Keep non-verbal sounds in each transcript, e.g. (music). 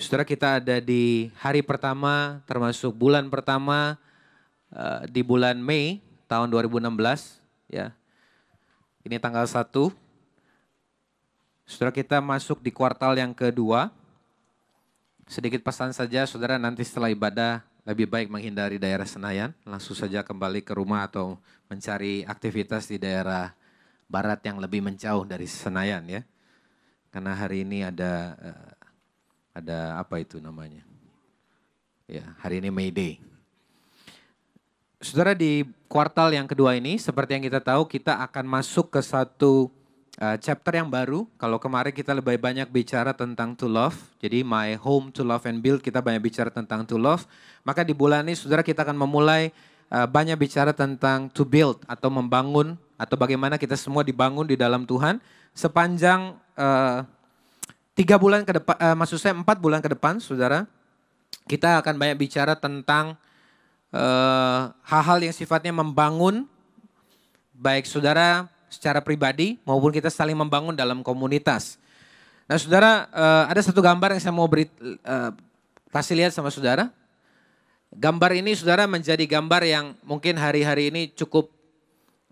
Saudara kita ada di hari pertama termasuk bulan pertama uh, di bulan Mei tahun 2016 ya. Ini tanggal 1. Saudara kita masuk di kuartal yang kedua. Sedikit pesan saja saudara nanti setelah ibadah lebih baik menghindari daerah Senayan, langsung saja kembali ke rumah atau mencari aktivitas di daerah barat yang lebih menjauh dari Senayan ya. Karena hari ini ada uh, ada apa itu namanya? Ya, hari ini May Day. Saudara di kuartal yang kedua ini seperti yang kita tahu kita akan masuk ke satu uh, chapter yang baru. Kalau kemarin kita lebih banyak bicara tentang to love, jadi my home to love and build kita banyak bicara tentang to love. Maka di bulan ini saudara kita akan memulai uh, banyak bicara tentang to build atau membangun atau bagaimana kita semua dibangun di dalam Tuhan sepanjang uh, tiga bulan ke depan, uh, maksud saya empat bulan ke depan, saudara, kita akan banyak bicara tentang eh, hal-hal uh, yang sifatnya membangun, baik saudara secara pribadi maupun kita saling membangun dalam komunitas. Nah, saudara, uh, ada satu gambar yang saya mau beri uh, kasih lihat sama saudara. Gambar ini saudara menjadi gambar yang mungkin hari-hari ini cukup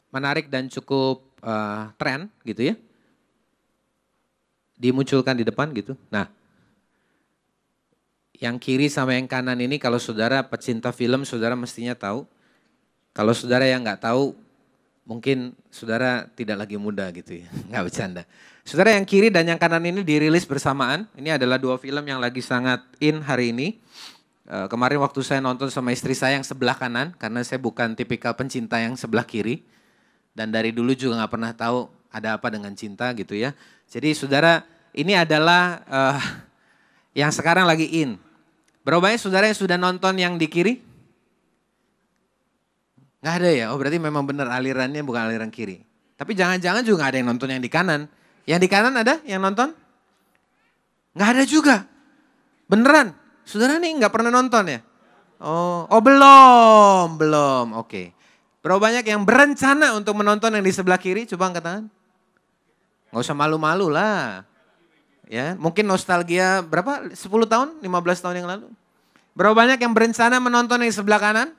menarik dan cukup uh, tren gitu ya dimunculkan di depan gitu. Nah, yang kiri sama yang kanan ini kalau saudara pecinta film saudara mestinya tahu. Kalau saudara yang nggak tahu mungkin saudara tidak lagi muda gitu ya, (laughs) nggak bercanda. Saudara yang kiri dan yang kanan ini dirilis bersamaan. Ini adalah dua film yang lagi sangat in hari ini. Eh, kemarin waktu saya nonton sama istri saya yang sebelah kanan, karena saya bukan tipikal pencinta yang sebelah kiri. Dan dari dulu juga nggak pernah tahu ada apa dengan cinta gitu ya. Jadi saudara ini adalah uh, yang sekarang lagi in. Berapa banyak saudara yang sudah nonton yang di kiri? Nggak ada ya? Oh berarti memang benar alirannya bukan aliran kiri. Tapi jangan-jangan juga nggak ada yang nonton yang di kanan. Yang di kanan ada yang nonton? Nggak ada juga. Beneran. Saudara nih nggak pernah nonton ya? Oh, oh belum, belum. Oke. Okay. Berapa banyak yang berencana untuk menonton yang di sebelah kiri? Coba angkat tangan. Nggak usah malu-malu lah. Ya, mungkin nostalgia berapa? 10 tahun, 15 tahun yang lalu. Berapa banyak yang berencana menonton yang sebelah kanan?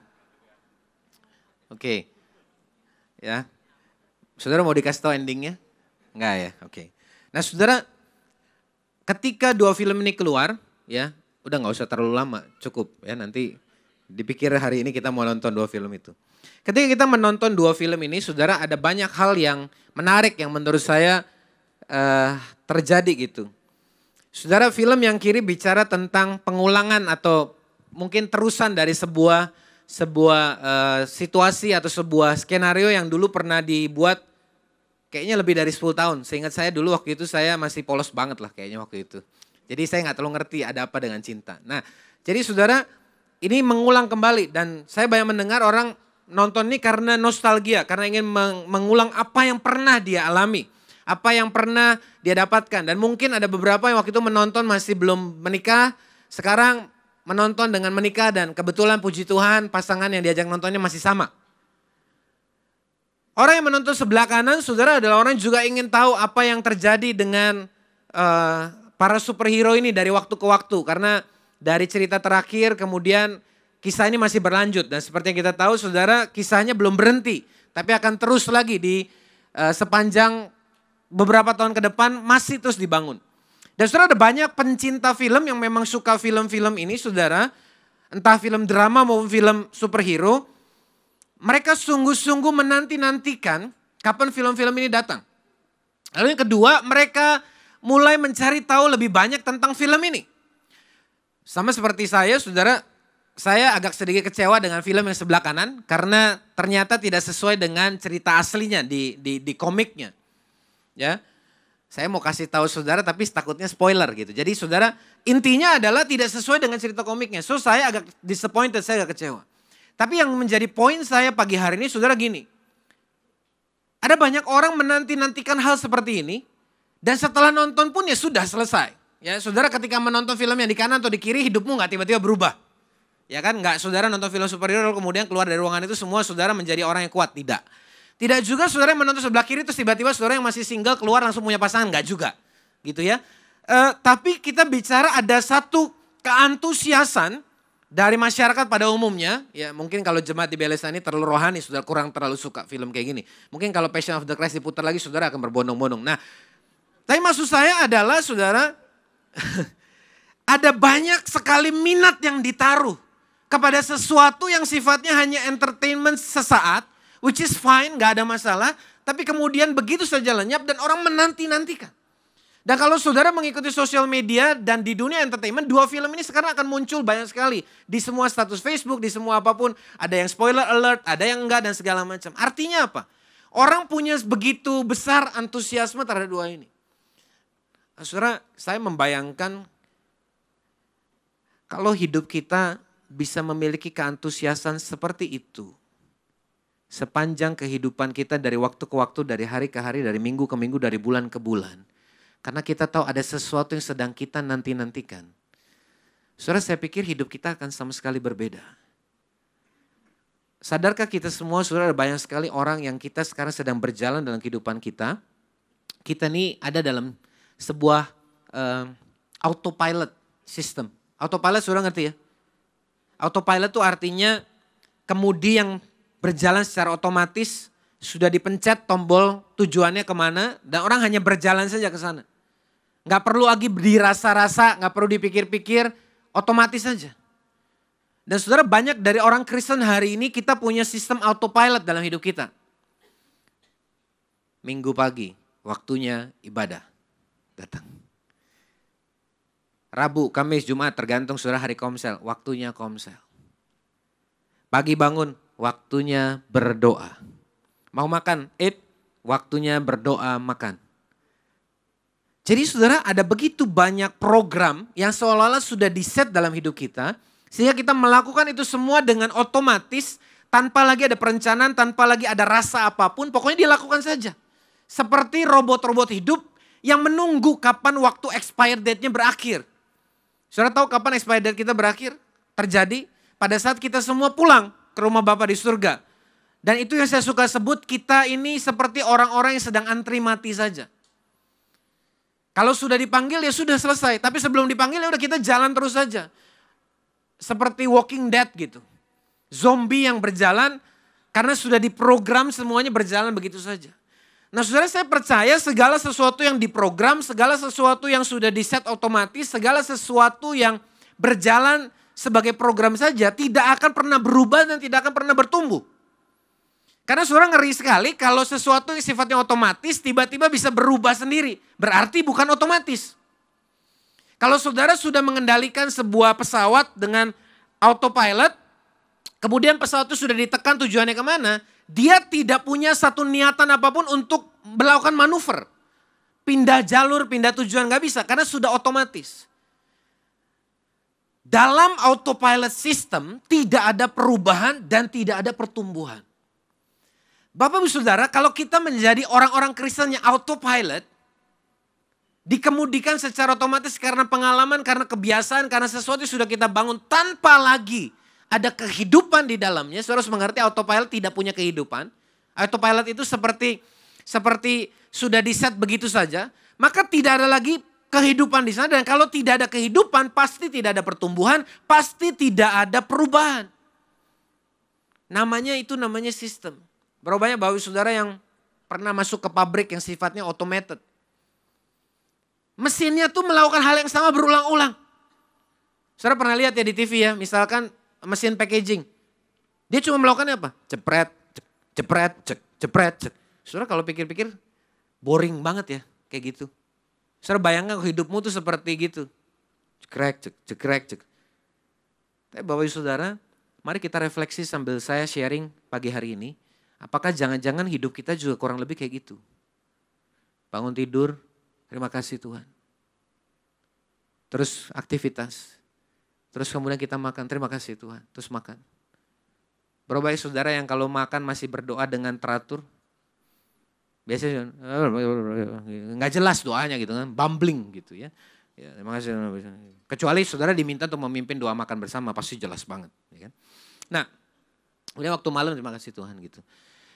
Oke. Okay. Ya. Saudara mau dikasih tahu endingnya? Enggak ya, oke. Okay. Nah, Saudara ketika dua film ini keluar, ya, udah nggak usah terlalu lama, cukup ya nanti dipikir hari ini kita mau nonton dua film itu. Ketika kita menonton dua film ini, saudara ada banyak hal yang menarik yang menurut saya uh, terjadi gitu. Saudara film yang kiri bicara tentang pengulangan atau mungkin terusan dari sebuah sebuah uh, situasi atau sebuah skenario yang dulu pernah dibuat kayaknya lebih dari 10 tahun. Seingat saya dulu waktu itu saya masih polos banget lah kayaknya waktu itu. Jadi saya nggak terlalu ngerti ada apa dengan cinta. Nah, jadi saudara ini mengulang kembali dan saya banyak mendengar orang nonton ini karena nostalgia, karena ingin mengulang apa yang pernah dia alami apa yang pernah dia dapatkan. Dan mungkin ada beberapa yang waktu itu menonton masih belum menikah, sekarang menonton dengan menikah dan kebetulan puji Tuhan pasangan yang diajak nontonnya masih sama. Orang yang menonton sebelah kanan saudara adalah orang yang juga ingin tahu apa yang terjadi dengan uh, para superhero ini dari waktu ke waktu. Karena dari cerita terakhir kemudian kisah ini masih berlanjut. Dan seperti yang kita tahu saudara kisahnya belum berhenti. Tapi akan terus lagi di uh, sepanjang beberapa tahun ke depan masih terus dibangun. Dan saudara ada banyak pencinta film yang memang suka film-film ini saudara. Entah film drama maupun film superhero. Mereka sungguh-sungguh menanti-nantikan kapan film-film ini datang. Lalu yang kedua mereka mulai mencari tahu lebih banyak tentang film ini. Sama seperti saya saudara, saya agak sedikit kecewa dengan film yang sebelah kanan. Karena ternyata tidak sesuai dengan cerita aslinya di, di, di komiknya ya. Saya mau kasih tahu saudara tapi takutnya spoiler gitu. Jadi saudara intinya adalah tidak sesuai dengan cerita komiknya. So saya agak disappointed, saya agak kecewa. Tapi yang menjadi poin saya pagi hari ini saudara gini. Ada banyak orang menanti-nantikan hal seperti ini dan setelah nonton pun ya sudah selesai. Ya, saudara ketika menonton film yang di kanan atau di kiri hidupmu nggak tiba-tiba berubah. Ya kan, nggak saudara nonton film superhero kemudian keluar dari ruangan itu semua saudara menjadi orang yang kuat tidak. Tidak juga saudara yang menonton sebelah kiri terus tiba-tiba saudara yang masih single keluar langsung punya pasangan. Enggak juga. Gitu ya. E, tapi kita bicara ada satu keantusiasan dari masyarakat pada umumnya. Ya mungkin kalau jemaat di Belesa ini terlalu rohani saudara kurang terlalu suka film kayak gini. Mungkin kalau Passion of the Christ diputar lagi saudara akan berbondong-bondong. Nah tapi maksud saya adalah saudara (laughs) ada banyak sekali minat yang ditaruh kepada sesuatu yang sifatnya hanya entertainment sesaat which is fine, gak ada masalah. Tapi kemudian begitu saja lenyap dan orang menanti-nantikan. Dan kalau saudara mengikuti sosial media dan di dunia entertainment, dua film ini sekarang akan muncul banyak sekali. Di semua status Facebook, di semua apapun. Ada yang spoiler alert, ada yang enggak dan segala macam. Artinya apa? Orang punya begitu besar antusiasme terhadap dua ini. Nah, saudara, saya membayangkan kalau hidup kita bisa memiliki keantusiasan seperti itu sepanjang kehidupan kita dari waktu ke waktu, dari hari ke hari, dari minggu ke minggu, dari bulan ke bulan. Karena kita tahu ada sesuatu yang sedang kita nanti-nantikan. Saudara saya pikir hidup kita akan sama sekali berbeda. Sadarkah kita semua saudara ada banyak sekali orang yang kita sekarang sedang berjalan dalam kehidupan kita. Kita ini ada dalam sebuah uh, autopilot system. Autopilot saudara ngerti ya? Autopilot itu artinya kemudi yang berjalan secara otomatis, sudah dipencet tombol tujuannya kemana, dan orang hanya berjalan saja ke sana. Nggak perlu lagi dirasa-rasa, nggak perlu dipikir-pikir, otomatis saja. Dan saudara banyak dari orang Kristen hari ini kita punya sistem autopilot dalam hidup kita. Minggu pagi, waktunya ibadah, datang. Rabu, Kamis, Jumat tergantung saudara hari komsel, waktunya komsel. Pagi bangun, waktunya berdoa. Mau makan, it waktunya berdoa makan. Jadi saudara ada begitu banyak program yang seolah-olah sudah di set dalam hidup kita. Sehingga kita melakukan itu semua dengan otomatis tanpa lagi ada perencanaan, tanpa lagi ada rasa apapun. Pokoknya dilakukan saja. Seperti robot-robot hidup yang menunggu kapan waktu expired date-nya berakhir. Saudara tahu kapan expired date kita berakhir? Terjadi pada saat kita semua pulang ke rumah bapak di surga. Dan itu yang saya suka sebut kita ini seperti orang-orang yang sedang antri mati saja. Kalau sudah dipanggil ya sudah selesai, tapi sebelum dipanggil ya udah kita jalan terus saja. Seperti walking dead gitu. Zombie yang berjalan karena sudah diprogram semuanya berjalan begitu saja. Nah saudara saya percaya segala sesuatu yang diprogram, segala sesuatu yang sudah di set otomatis, segala sesuatu yang berjalan sebagai program saja tidak akan pernah berubah dan tidak akan pernah bertumbuh. Karena saudara ngeri sekali kalau sesuatu yang sifatnya otomatis tiba-tiba bisa berubah sendiri. Berarti bukan otomatis. Kalau saudara sudah mengendalikan sebuah pesawat dengan autopilot, kemudian pesawat itu sudah ditekan tujuannya kemana, dia tidak punya satu niatan apapun untuk melakukan manuver. Pindah jalur, pindah tujuan, gak bisa karena sudah otomatis. Dalam autopilot system tidak ada perubahan dan tidak ada pertumbuhan. Bapak Ibu Saudara, kalau kita menjadi orang-orang Kristen yang autopilot, dikemudikan secara otomatis karena pengalaman, karena kebiasaan, karena sesuatu sudah kita bangun tanpa lagi ada kehidupan di dalamnya. Saudara harus mengerti autopilot tidak punya kehidupan. Autopilot itu seperti seperti sudah di set begitu saja, maka tidak ada lagi kehidupan di sana. Dan kalau tidak ada kehidupan, pasti tidak ada pertumbuhan, pasti tidak ada perubahan. Namanya itu namanya sistem. Berapa banyak bawi saudara yang pernah masuk ke pabrik yang sifatnya automated. Mesinnya tuh melakukan hal yang sama berulang-ulang. Saudara pernah lihat ya di TV ya, misalkan mesin packaging. Dia cuma melakukan apa? Jepret, jepret, jepret, jepret. Saudara kalau pikir-pikir boring banget ya kayak gitu. Saya bayangkan hidupmu tuh seperti gitu. Cekrek, cek, cekrek, cek. Tapi Bapak Ibu Saudara, mari kita refleksi sambil saya sharing pagi hari ini. Apakah jangan-jangan hidup kita juga kurang lebih kayak gitu? Bangun tidur, terima kasih Tuhan. Terus aktivitas. Terus kemudian kita makan, terima kasih Tuhan. Terus makan. Berapa saudara yang kalau makan masih berdoa dengan teratur, biasanya eh, nggak jelas doanya gitu kan, bumbling gitu ya. ya. terima kasih. Kecuali saudara diminta untuk memimpin doa makan bersama pasti jelas banget. Ya kan? Nah, kemudian waktu malam terima kasih Tuhan gitu.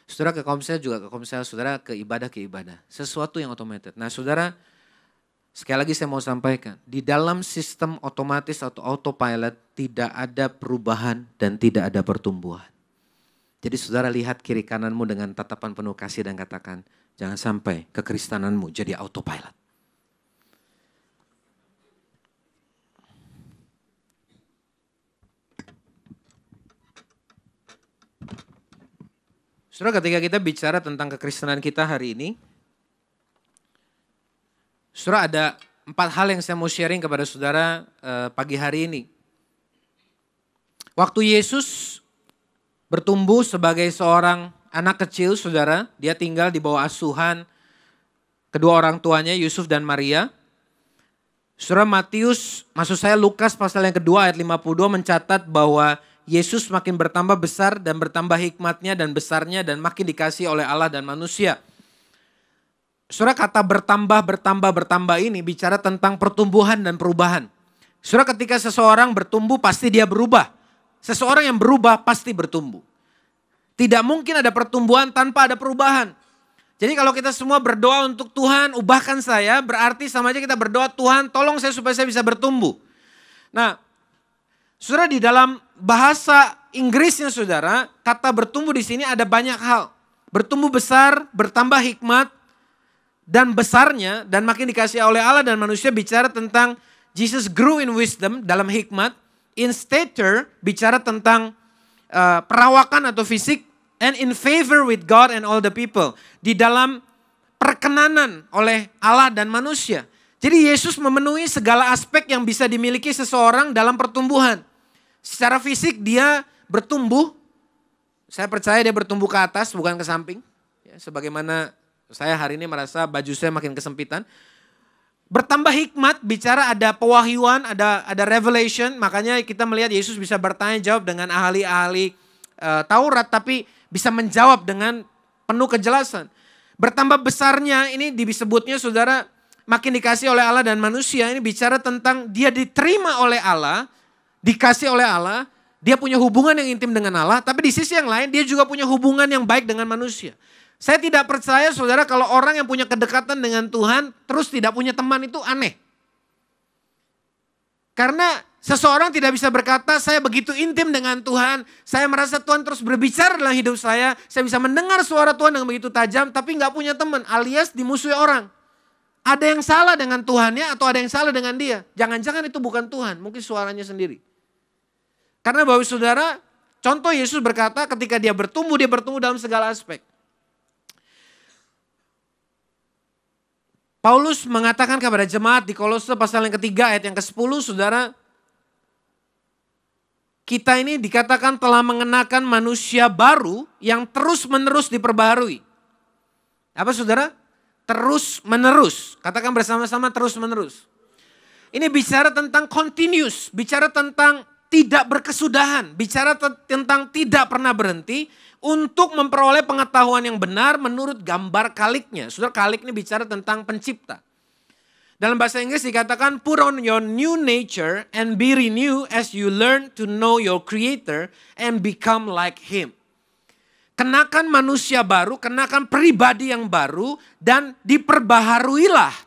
Saudara ke komsel juga ke komsel, saudara ke ibadah ke ibadah. Sesuatu yang otomatis. Nah saudara sekali lagi saya mau sampaikan. Di dalam sistem otomatis atau autopilot tidak ada perubahan dan tidak ada pertumbuhan. Jadi saudara lihat kiri kananmu dengan tatapan penuh kasih dan katakan, Jangan sampai kekristenanmu jadi autopilot. Saudara ketika kita bicara tentang kekristenan kita hari ini, saudara ada empat hal yang saya mau sharing kepada saudara eh, pagi hari ini. Waktu Yesus bertumbuh sebagai seorang anak kecil saudara, dia tinggal di bawah asuhan kedua orang tuanya Yusuf dan Maria. Surah Matius, maksud saya Lukas pasal yang kedua ayat 52 mencatat bahwa Yesus makin bertambah besar dan bertambah hikmatnya dan besarnya dan makin dikasih oleh Allah dan manusia. Surah kata bertambah, bertambah, bertambah ini bicara tentang pertumbuhan dan perubahan. Surah ketika seseorang bertumbuh pasti dia berubah. Seseorang yang berubah pasti bertumbuh. Tidak mungkin ada pertumbuhan tanpa ada perubahan. Jadi kalau kita semua berdoa untuk Tuhan, ubahkan saya, berarti sama aja kita berdoa Tuhan, tolong saya supaya saya bisa bertumbuh. Nah, sudah di dalam bahasa Inggrisnya saudara, kata bertumbuh di sini ada banyak hal. Bertumbuh besar, bertambah hikmat, dan besarnya, dan makin dikasih oleh Allah dan manusia bicara tentang Jesus grew in wisdom dalam hikmat, in stature bicara tentang Eh, perawakan atau fisik and in favor with God and all the people. Di dalam perkenanan oleh Allah dan manusia. Jadi Yesus memenuhi segala aspek yang bisa dimiliki seseorang dalam pertumbuhan. Secara fisik dia bertumbuh. Saya percaya dia bertumbuh ke atas bukan ke samping. Ya, sebagaimana saya hari ini merasa baju saya makin kesempitan. Bertambah hikmat bicara ada pewahyuan, ada ada revelation, makanya kita melihat Yesus bisa bertanya jawab dengan ahli-ahli uh, Taurat tapi bisa menjawab dengan penuh kejelasan. Bertambah besarnya ini disebutnya Saudara makin dikasih oleh Allah dan manusia ini bicara tentang dia diterima oleh Allah, dikasih oleh Allah, dia punya hubungan yang intim dengan Allah, tapi di sisi yang lain dia juga punya hubungan yang baik dengan manusia. Saya tidak percaya saudara kalau orang yang punya kedekatan dengan Tuhan terus tidak punya teman itu aneh. Karena seseorang tidak bisa berkata saya begitu intim dengan Tuhan, saya merasa Tuhan terus berbicara dalam hidup saya, saya bisa mendengar suara Tuhan dengan begitu tajam tapi nggak punya teman alias dimusuhi orang. Ada yang salah dengan Tuhannya atau ada yang salah dengan dia. Jangan-jangan itu bukan Tuhan, mungkin suaranya sendiri. Karena bahwa saudara, contoh Yesus berkata ketika dia bertumbuh, dia bertumbuh dalam segala aspek. Paulus mengatakan kepada jemaat di Kolose pasal yang ketiga ayat yang ke-10 saudara. Kita ini dikatakan telah mengenakan manusia baru yang terus menerus diperbaharui. Apa saudara? Terus menerus. Katakan bersama-sama terus menerus. Ini bicara tentang continuous, bicara tentang tidak berkesudahan, bicara tentang tidak pernah berhenti untuk memperoleh pengetahuan yang benar menurut gambar kaliknya. Saudara kalik ini bicara tentang pencipta. Dalam bahasa Inggris dikatakan put on your new nature and be renewed as you learn to know your creator and become like him. Kenakan manusia baru, kenakan pribadi yang baru dan diperbaharuilah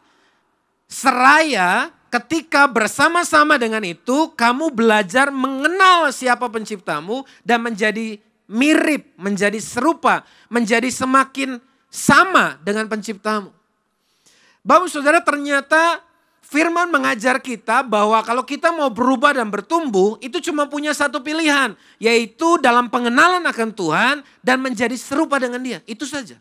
seraya ketika bersama-sama dengan itu kamu belajar mengenal siapa penciptamu dan menjadi mirip, menjadi serupa, menjadi semakin sama dengan penciptamu. Bapak saudara ternyata firman mengajar kita bahwa kalau kita mau berubah dan bertumbuh itu cuma punya satu pilihan. Yaitu dalam pengenalan akan Tuhan dan menjadi serupa dengan dia. Itu saja.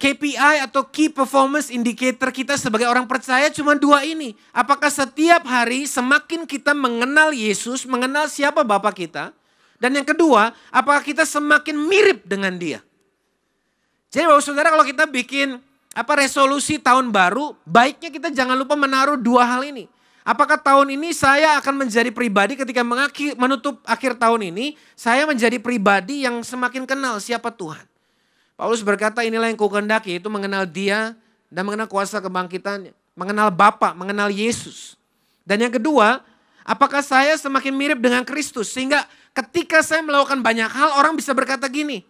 KPI atau Key Performance Indicator kita sebagai orang percaya cuma dua ini. Apakah setiap hari semakin kita mengenal Yesus, mengenal siapa Bapak kita. Dan yang kedua, apakah kita semakin mirip dengan dia. Jadi bapak saudara kalau kita bikin apa resolusi tahun baru, baiknya kita jangan lupa menaruh dua hal ini. Apakah tahun ini saya akan menjadi pribadi ketika menutup akhir tahun ini, saya menjadi pribadi yang semakin kenal siapa Tuhan. Paulus berkata inilah yang kugendaki, itu mengenal dia dan mengenal kuasa kebangkitannya. Mengenal Bapa, mengenal Yesus. Dan yang kedua, apakah saya semakin mirip dengan Kristus? Sehingga ketika saya melakukan banyak hal, orang bisa berkata gini,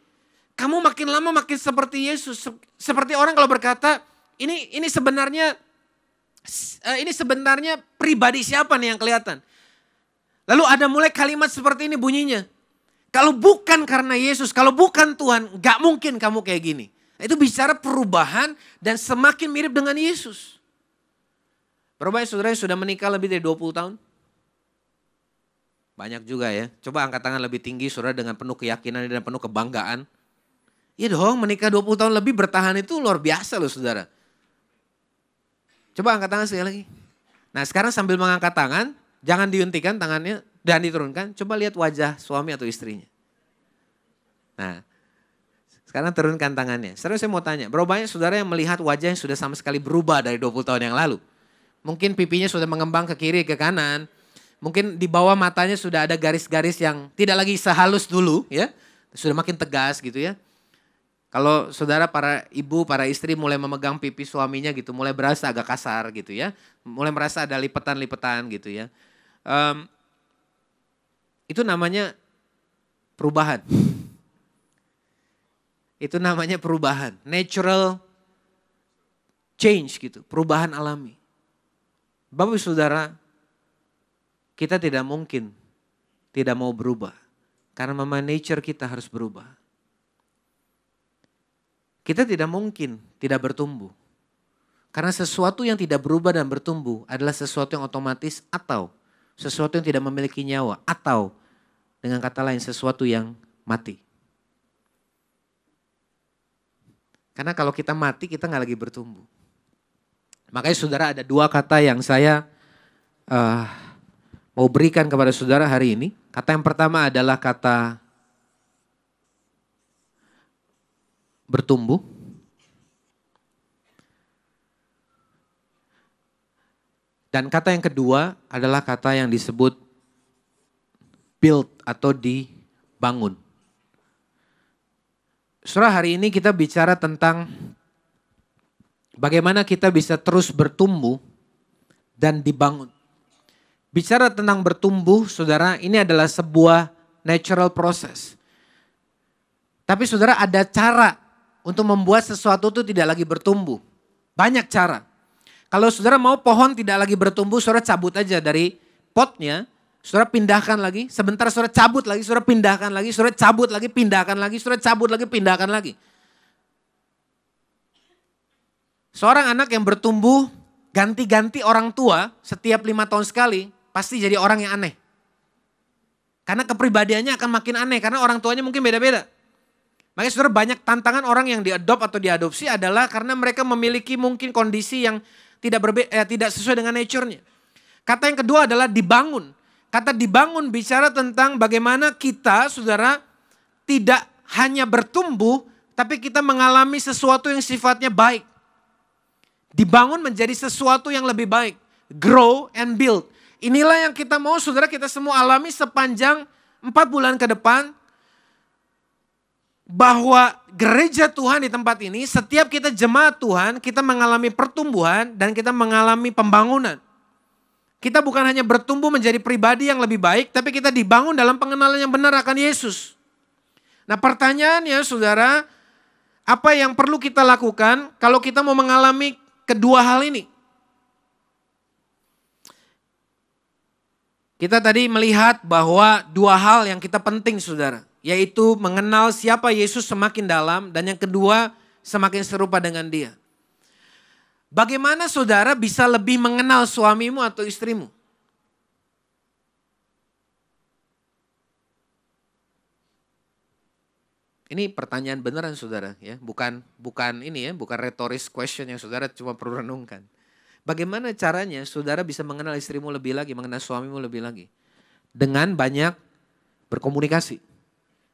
kamu makin lama makin seperti Yesus. Seperti orang kalau berkata, ini ini sebenarnya eh, ini sebenarnya pribadi siapa nih yang kelihatan? Lalu ada mulai kalimat seperti ini bunyinya. Kalau bukan karena Yesus, kalau bukan Tuhan, gak mungkin kamu kayak gini. Itu bicara perubahan dan semakin mirip dengan Yesus. Berapa ya saudara yang sudah menikah lebih dari 20 tahun? Banyak juga ya. Coba angkat tangan lebih tinggi saudara dengan penuh keyakinan dan penuh kebanggaan. Iya dong menikah 20 tahun lebih bertahan itu luar biasa loh saudara. Coba angkat tangan sekali lagi. Nah sekarang sambil mengangkat tangan, jangan diuntikan tangannya dan diturunkan, coba lihat wajah suami atau istrinya. Nah, sekarang turunkan tangannya. Serius saya mau tanya, berapa banyak saudara yang melihat wajah yang sudah sama sekali berubah dari 20 tahun yang lalu? Mungkin pipinya sudah mengembang ke kiri, ke kanan. Mungkin di bawah matanya sudah ada garis-garis yang tidak lagi sehalus dulu ya. Sudah makin tegas gitu ya. Kalau saudara para ibu, para istri mulai memegang pipi suaminya gitu, mulai berasa agak kasar gitu ya. Mulai merasa ada lipetan-lipetan gitu ya. Um, itu namanya perubahan. Itu namanya perubahan, natural change gitu, perubahan alami. Bapak Ibu Saudara, kita tidak mungkin tidak mau berubah karena memang nature kita harus berubah. Kita tidak mungkin tidak bertumbuh. Karena sesuatu yang tidak berubah dan bertumbuh adalah sesuatu yang otomatis atau sesuatu yang tidak memiliki nyawa atau dengan kata lain sesuatu yang mati. Karena kalau kita mati kita nggak lagi bertumbuh. Makanya saudara ada dua kata yang saya uh, mau berikan kepada saudara hari ini. Kata yang pertama adalah kata bertumbuh. Dan kata yang kedua adalah kata yang disebut build atau dibangun. Surah hari ini kita bicara tentang bagaimana kita bisa terus bertumbuh dan dibangun. Bicara tentang bertumbuh, saudara, ini adalah sebuah natural process. Tapi saudara ada cara untuk membuat sesuatu itu tidak lagi bertumbuh. Banyak cara. Kalau saudara mau pohon tidak lagi bertumbuh, saudara cabut aja dari potnya, Saudara pindahkan lagi, sebentar saudara cabut lagi, saudara pindahkan lagi, saudara cabut lagi, pindahkan lagi, saudara cabut lagi, pindahkan lagi. Seorang anak yang bertumbuh ganti-ganti orang tua setiap lima tahun sekali pasti jadi orang yang aneh. Karena kepribadiannya akan makin aneh karena orang tuanya mungkin beda-beda. Makanya saudara banyak tantangan orang yang diadop atau diadopsi adalah karena mereka memiliki mungkin kondisi yang tidak berbeda, eh, tidak sesuai dengan nature-nya. Kata yang kedua adalah dibangun. Kata dibangun bicara tentang bagaimana kita saudara tidak hanya bertumbuh tapi kita mengalami sesuatu yang sifatnya baik. Dibangun menjadi sesuatu yang lebih baik. Grow and build. Inilah yang kita mau saudara kita semua alami sepanjang empat bulan ke depan. Bahwa gereja Tuhan di tempat ini setiap kita jemaat Tuhan kita mengalami pertumbuhan dan kita mengalami pembangunan. Kita bukan hanya bertumbuh menjadi pribadi yang lebih baik, tapi kita dibangun dalam pengenalan yang benar akan Yesus. Nah pertanyaannya saudara, apa yang perlu kita lakukan kalau kita mau mengalami kedua hal ini? Kita tadi melihat bahwa dua hal yang kita penting saudara. Yaitu mengenal siapa Yesus semakin dalam dan yang kedua semakin serupa dengan dia. Bagaimana saudara bisa lebih mengenal suamimu atau istrimu? Ini pertanyaan beneran saudara ya, bukan bukan ini ya, bukan retoris question yang saudara cuma perlu renungkan. Bagaimana caranya saudara bisa mengenal istrimu lebih lagi, mengenal suamimu lebih lagi? Dengan banyak berkomunikasi.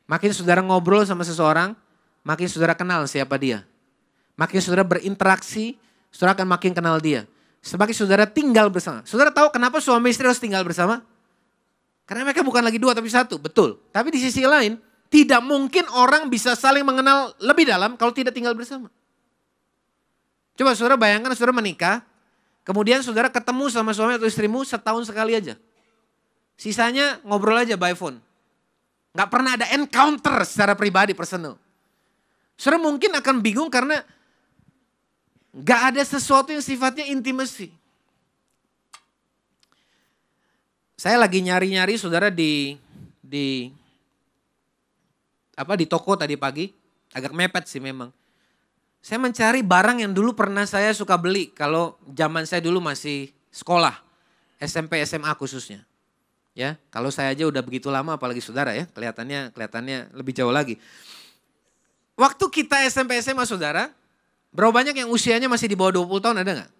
Makin saudara ngobrol sama seseorang, makin saudara kenal siapa dia. Makin saudara berinteraksi Saudara akan makin kenal dia. Sebagai saudara tinggal bersama. Saudara tahu kenapa suami istri harus tinggal bersama? Karena mereka bukan lagi dua tapi satu, betul. Tapi di sisi lain, tidak mungkin orang bisa saling mengenal lebih dalam kalau tidak tinggal bersama. Coba saudara bayangkan saudara menikah, kemudian saudara ketemu sama suami atau istrimu setahun sekali aja. Sisanya ngobrol aja by phone. Gak pernah ada encounter secara pribadi, personal. Saudara mungkin akan bingung karena Gak ada sesuatu yang sifatnya intimasi. Saya lagi nyari-nyari saudara di di apa di toko tadi pagi agak mepet sih memang. Saya mencari barang yang dulu pernah saya suka beli kalau zaman saya dulu masih sekolah SMP SMA khususnya. Ya, kalau saya aja udah begitu lama apalagi saudara ya, kelihatannya kelihatannya lebih jauh lagi. Waktu kita SMP SMA saudara, Berapa banyak yang usianya masih di bawah 20 tahun ada nggak?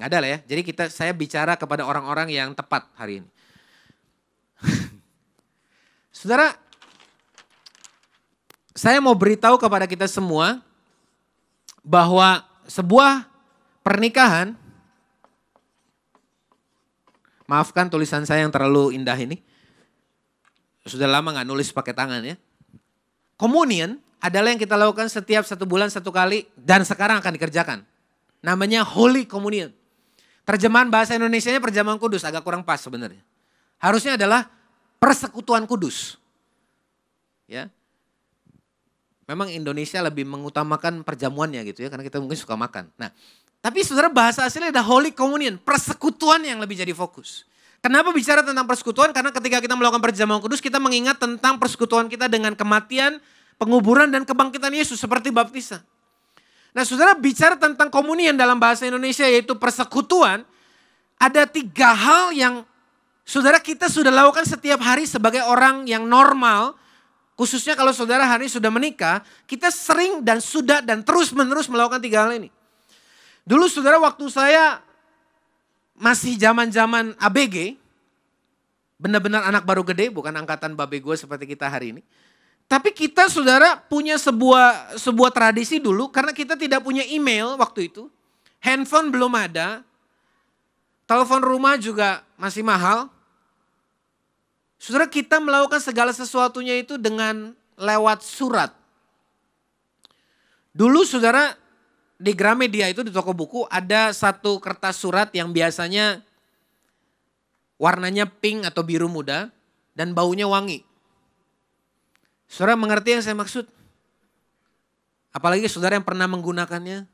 Nggak ada lah ya. Jadi kita saya bicara kepada orang-orang yang tepat hari ini. (laughs) Saudara, saya mau beritahu kepada kita semua bahwa sebuah pernikahan, maafkan tulisan saya yang terlalu indah ini, sudah lama nggak nulis pakai tangan ya. Komunian adalah yang kita lakukan setiap satu bulan satu kali dan sekarang akan dikerjakan. Namanya Holy Communion. Terjemahan bahasa Indonesia-nya perjamuan kudus agak kurang pas sebenarnya. Harusnya adalah persekutuan kudus. Ya. Memang Indonesia lebih mengutamakan perjamuannya gitu ya karena kita mungkin suka makan. Nah, tapi saudara bahasa aslinya ada Holy Communion, persekutuan yang lebih jadi fokus. Kenapa bicara tentang persekutuan? Karena ketika kita melakukan perjamuan kudus, kita mengingat tentang persekutuan kita dengan kematian, penguburan dan kebangkitan Yesus seperti baptisan. Nah saudara bicara tentang komunian dalam bahasa Indonesia yaitu persekutuan. Ada tiga hal yang saudara kita sudah lakukan setiap hari sebagai orang yang normal. Khususnya kalau saudara hari sudah menikah, kita sering dan sudah dan terus menerus melakukan tiga hal ini. Dulu saudara waktu saya masih zaman-zaman ABG, benar-benar anak baru gede, bukan angkatan babe gue seperti kita hari ini. Tapi kita saudara punya sebuah sebuah tradisi dulu karena kita tidak punya email waktu itu. Handphone belum ada. Telepon rumah juga masih mahal. Saudara kita melakukan segala sesuatunya itu dengan lewat surat. Dulu saudara di Gramedia itu di toko buku ada satu kertas surat yang biasanya warnanya pink atau biru muda dan baunya wangi. Saudara mengerti yang saya maksud? Apalagi saudara yang pernah menggunakannya.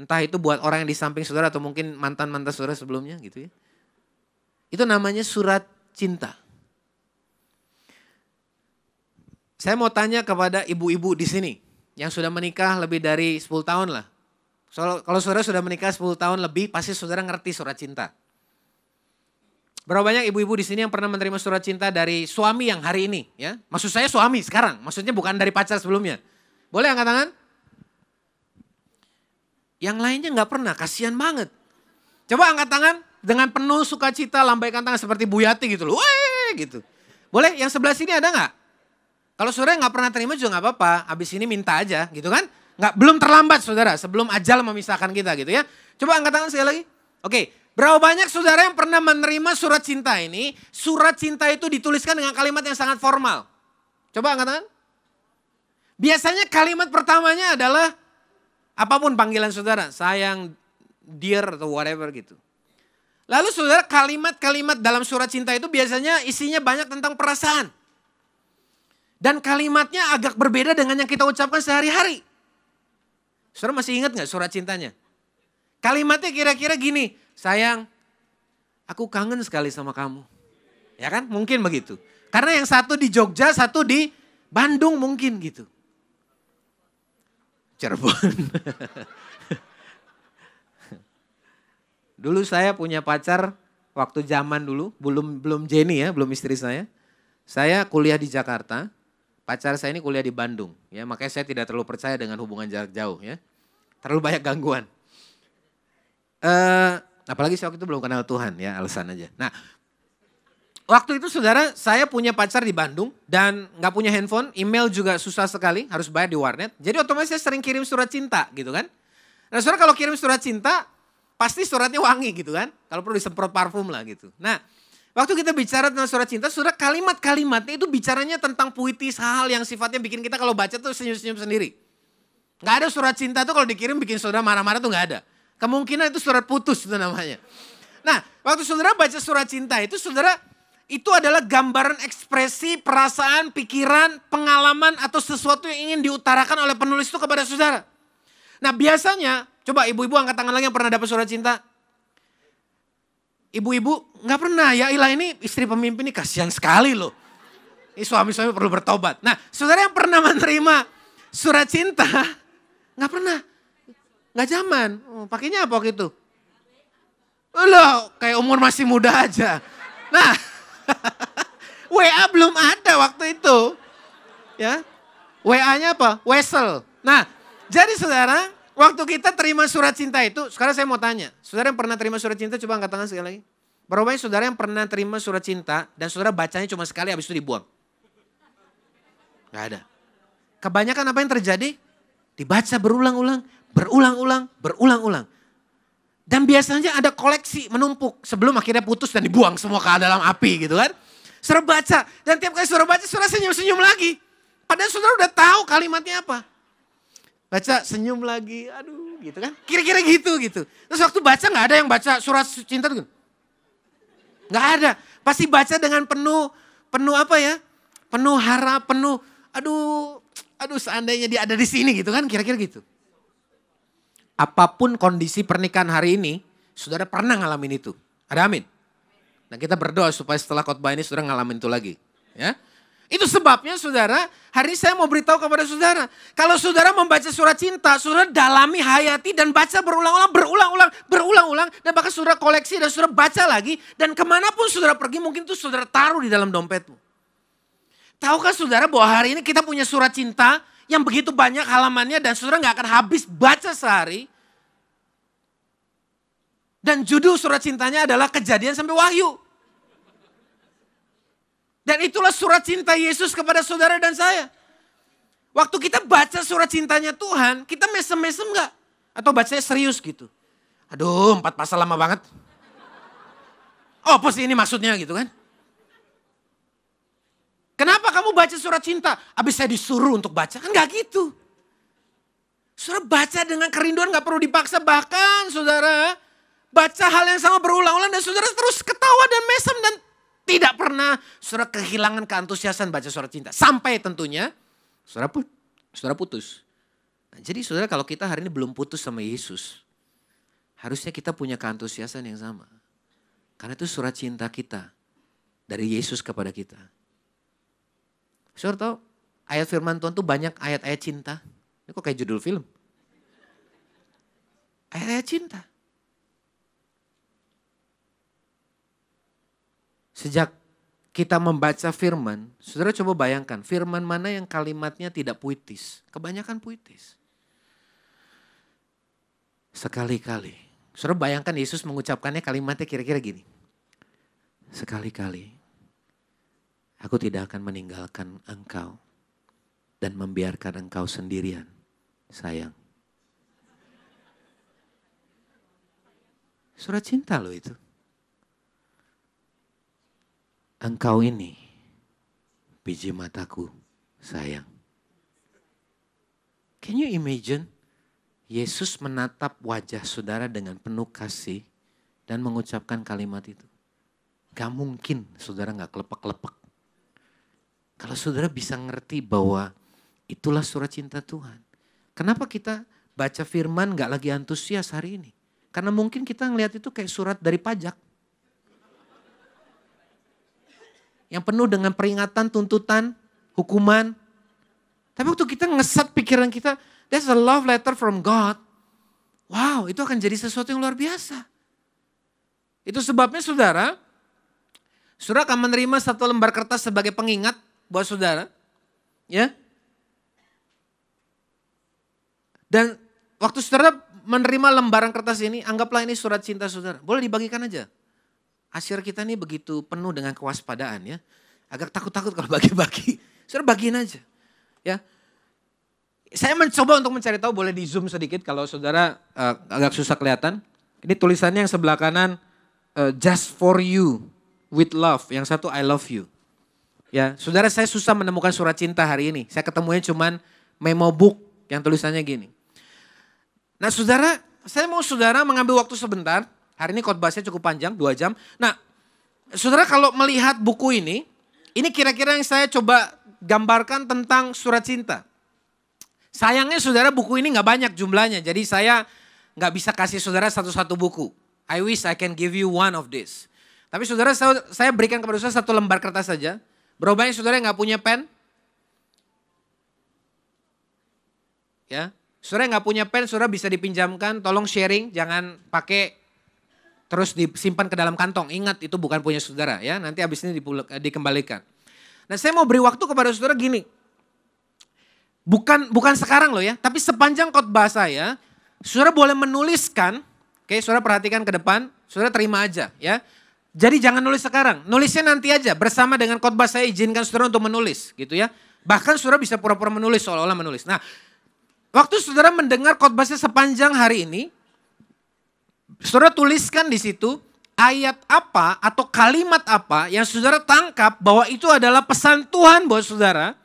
Entah itu buat orang yang di samping saudara atau mungkin mantan-mantan saudara sebelumnya gitu ya. Itu namanya surat cinta. Saya mau tanya kepada ibu-ibu di sini yang sudah menikah lebih dari 10 tahun lah. So, kalau saudara sudah menikah 10 tahun lebih pasti saudara ngerti surat cinta. Berapa banyak ibu-ibu di sini yang pernah menerima surat cinta dari suami yang hari ini ya? Maksud saya suami sekarang, maksudnya bukan dari pacar sebelumnya. Boleh angkat tangan? Yang lainnya nggak pernah, kasihan banget. Coba angkat tangan dengan penuh sukacita lambaikan tangan seperti Bu Yati gitu loh. gitu. Boleh yang sebelah sini ada nggak? Kalau saudara nggak pernah terima juga nggak apa-apa. abis ini minta aja gitu kan. Nggak belum terlambat saudara sebelum ajal memisahkan kita gitu ya. Coba angkat tangan sekali lagi. Oke, Berapa banyak saudara yang pernah menerima surat cinta ini? Surat cinta itu dituliskan dengan kalimat yang sangat formal. Coba angkat tangan. Biasanya kalimat pertamanya adalah apapun panggilan saudara, sayang, dear atau whatever gitu. Lalu saudara kalimat-kalimat dalam surat cinta itu biasanya isinya banyak tentang perasaan. Dan kalimatnya agak berbeda dengan yang kita ucapkan sehari-hari. Saudara masih ingat nggak surat cintanya? Kalimatnya kira-kira gini, sayang, aku kangen sekali sama kamu. Ya kan? Mungkin begitu. Karena yang satu di Jogja, satu di Bandung mungkin gitu. Cirebon. (laughs) dulu saya punya pacar waktu zaman dulu, belum belum Jenny ya, belum istri saya. Saya kuliah di Jakarta, pacar saya ini kuliah di Bandung. Ya, makanya saya tidak terlalu percaya dengan hubungan jarak jauh ya. Terlalu banyak gangguan. Eh uh, Apalagi saya waktu itu belum kenal Tuhan ya, alasan aja. Nah, waktu itu saudara saya punya pacar di Bandung dan nggak punya handphone, email juga susah sekali, harus bayar di warnet. Jadi otomatis saya sering kirim surat cinta gitu kan. Nah saudara kalau kirim surat cinta, pasti suratnya wangi gitu kan. Kalau perlu disemprot parfum lah gitu. Nah, Waktu kita bicara tentang surat cinta, surat kalimat-kalimatnya itu bicaranya tentang puitis hal yang sifatnya bikin kita kalau baca tuh senyum-senyum sendiri. Gak ada surat cinta tuh kalau dikirim bikin saudara marah-marah tuh gak ada. Kemungkinan itu surat putus itu namanya. Nah, waktu saudara baca surat cinta itu saudara itu adalah gambaran ekspresi, perasaan, pikiran, pengalaman atau sesuatu yang ingin diutarakan oleh penulis itu kepada saudara. Nah, biasanya coba ibu-ibu angkat tangan lagi yang pernah dapat surat cinta. Ibu-ibu nggak pernah ya ilah ini istri pemimpin ini kasihan sekali loh. Ini suami-suami perlu bertobat. Nah, saudara yang pernah menerima surat cinta nggak pernah. Nggak zaman. Oh, pakainya apa waktu itu? Loh, kayak umur masih muda aja. Nah, (laughs) WA belum ada waktu itu. Ya. WA-nya apa? Wesel. Nah, jadi saudara, waktu kita terima surat cinta itu, sekarang saya mau tanya. Saudara yang pernah terima surat cinta, coba angkat tangan sekali lagi. Berapa banyak saudara yang pernah terima surat cinta dan saudara bacanya cuma sekali habis itu dibuang? Gak ada. Kebanyakan apa yang terjadi? Dibaca berulang-ulang. Berulang-ulang, berulang-ulang. Dan biasanya ada koleksi menumpuk sebelum akhirnya putus dan dibuang semua ke dalam api gitu kan. Suruh baca dan tiap kali suruh baca suruh senyum-senyum lagi. Padahal saudara udah tahu kalimatnya apa. Baca senyum lagi, aduh gitu kan. Kira-kira gitu gitu. Terus waktu baca gak ada yang baca surat cinta tuh. Kan? Gak ada. Pasti baca dengan penuh penuh apa ya? Penuh harap, penuh aduh aduh seandainya dia ada di sini gitu kan kira-kira gitu apapun kondisi pernikahan hari ini, saudara pernah ngalamin itu. Ada amin. Nah kita berdoa supaya setelah khotbah ini saudara ngalamin itu lagi. Ya. Itu sebabnya saudara, hari ini saya mau beritahu kepada saudara. Kalau saudara membaca surat cinta, saudara dalami, hayati dan baca berulang-ulang, berulang-ulang, berulang-ulang. Dan bahkan saudara koleksi dan saudara baca lagi. Dan kemanapun saudara pergi mungkin itu saudara taruh di dalam dompetmu. Tahukah saudara bahwa hari ini kita punya surat cinta yang begitu banyak halamannya dan saudara nggak akan habis baca sehari. Dan judul surat cintanya adalah kejadian sampai wahyu. Dan itulah surat cinta Yesus kepada saudara dan saya. Waktu kita baca surat cintanya Tuhan, kita mesem-mesem gak? Atau baca serius gitu? Aduh, empat pasal lama banget. Oh, apa sih ini maksudnya gitu kan? Kenapa kamu baca surat cinta? Habis saya disuruh untuk baca. Kan gak gitu. Surat baca dengan kerinduan gak perlu dipaksa. Bahkan saudara, baca hal yang sama berulang-ulang dan saudara terus ketawa dan mesem dan tidak pernah saudara kehilangan keantusiasan baca surat cinta. Sampai tentunya saudara, put, saudara putus. Nah, jadi saudara kalau kita hari ini belum putus sama Yesus, harusnya kita punya keantusiasan yang sama. Karena itu surat cinta kita dari Yesus kepada kita. Saudara tahu ayat firman Tuhan tuh banyak ayat-ayat cinta. Ini kok kayak judul film. Ayat-ayat cinta. Sejak kita membaca firman, saudara coba bayangkan firman mana yang kalimatnya tidak puitis. Kebanyakan puitis. Sekali-kali. Saudara bayangkan Yesus mengucapkannya kalimatnya kira-kira gini. Sekali-kali aku tidak akan meninggalkan engkau dan membiarkan engkau sendirian, sayang. Surat cinta loh itu engkau ini biji mataku sayang. Can you imagine Yesus menatap wajah saudara dengan penuh kasih dan mengucapkan kalimat itu. Gak mungkin saudara gak kelepek-kelepek. Kalau saudara bisa ngerti bahwa itulah surat cinta Tuhan. Kenapa kita baca firman gak lagi antusias hari ini? Karena mungkin kita ngelihat itu kayak surat dari pajak. yang penuh dengan peringatan, tuntutan, hukuman. Tapi waktu kita ngeset pikiran kita, that's a love letter from God. Wow, itu akan jadi sesuatu yang luar biasa. Itu sebabnya saudara, saudara akan menerima satu lembar kertas sebagai pengingat buat saudara. Ya. Dan waktu saudara menerima lembaran kertas ini, anggaplah ini surat cinta saudara. Boleh dibagikan aja. Asir kita ini begitu penuh dengan kewaspadaan ya. Agak takut-takut kalau bagi-bagi. Sudah bagiin aja. Ya. Saya mencoba untuk mencari tahu boleh di zoom sedikit kalau saudara uh, agak susah kelihatan. Ini tulisannya yang sebelah kanan uh, just for you with love, yang satu I love you. Ya, saudara saya susah menemukan surat cinta hari ini. Saya ketemunya cuman memo book yang tulisannya gini. Nah, saudara, saya mau saudara mengambil waktu sebentar Hari ini khotbahnya cukup panjang, dua jam. Nah, saudara kalau melihat buku ini, ini kira-kira yang saya coba gambarkan tentang surat cinta. Sayangnya saudara buku ini nggak banyak jumlahnya, jadi saya nggak bisa kasih saudara satu-satu buku. I wish I can give you one of this. Tapi saudara saya, berikan kepada saudara satu lembar kertas saja. Berapa yang saudara nggak punya pen? Ya, saudara nggak punya pen, saudara bisa dipinjamkan. Tolong sharing, jangan pakai Terus disimpan ke dalam kantong. Ingat itu bukan punya saudara ya. Nanti habis ini eh, dikembalikan. Nah saya mau beri waktu kepada saudara gini. Bukan bukan sekarang loh ya. Tapi sepanjang khotbah saya. Saudara boleh menuliskan. Oke saudara perhatikan ke depan. Saudara terima aja ya. Jadi jangan nulis sekarang. Nulisnya nanti aja. Bersama dengan khotbah saya izinkan saudara untuk menulis gitu ya. Bahkan saudara bisa pura-pura menulis seolah-olah menulis. Nah Waktu saudara mendengar khotbah saya sepanjang hari ini, Saudara tuliskan di situ ayat apa atau kalimat apa yang saudara tangkap bahwa itu adalah pesan Tuhan buat saudara.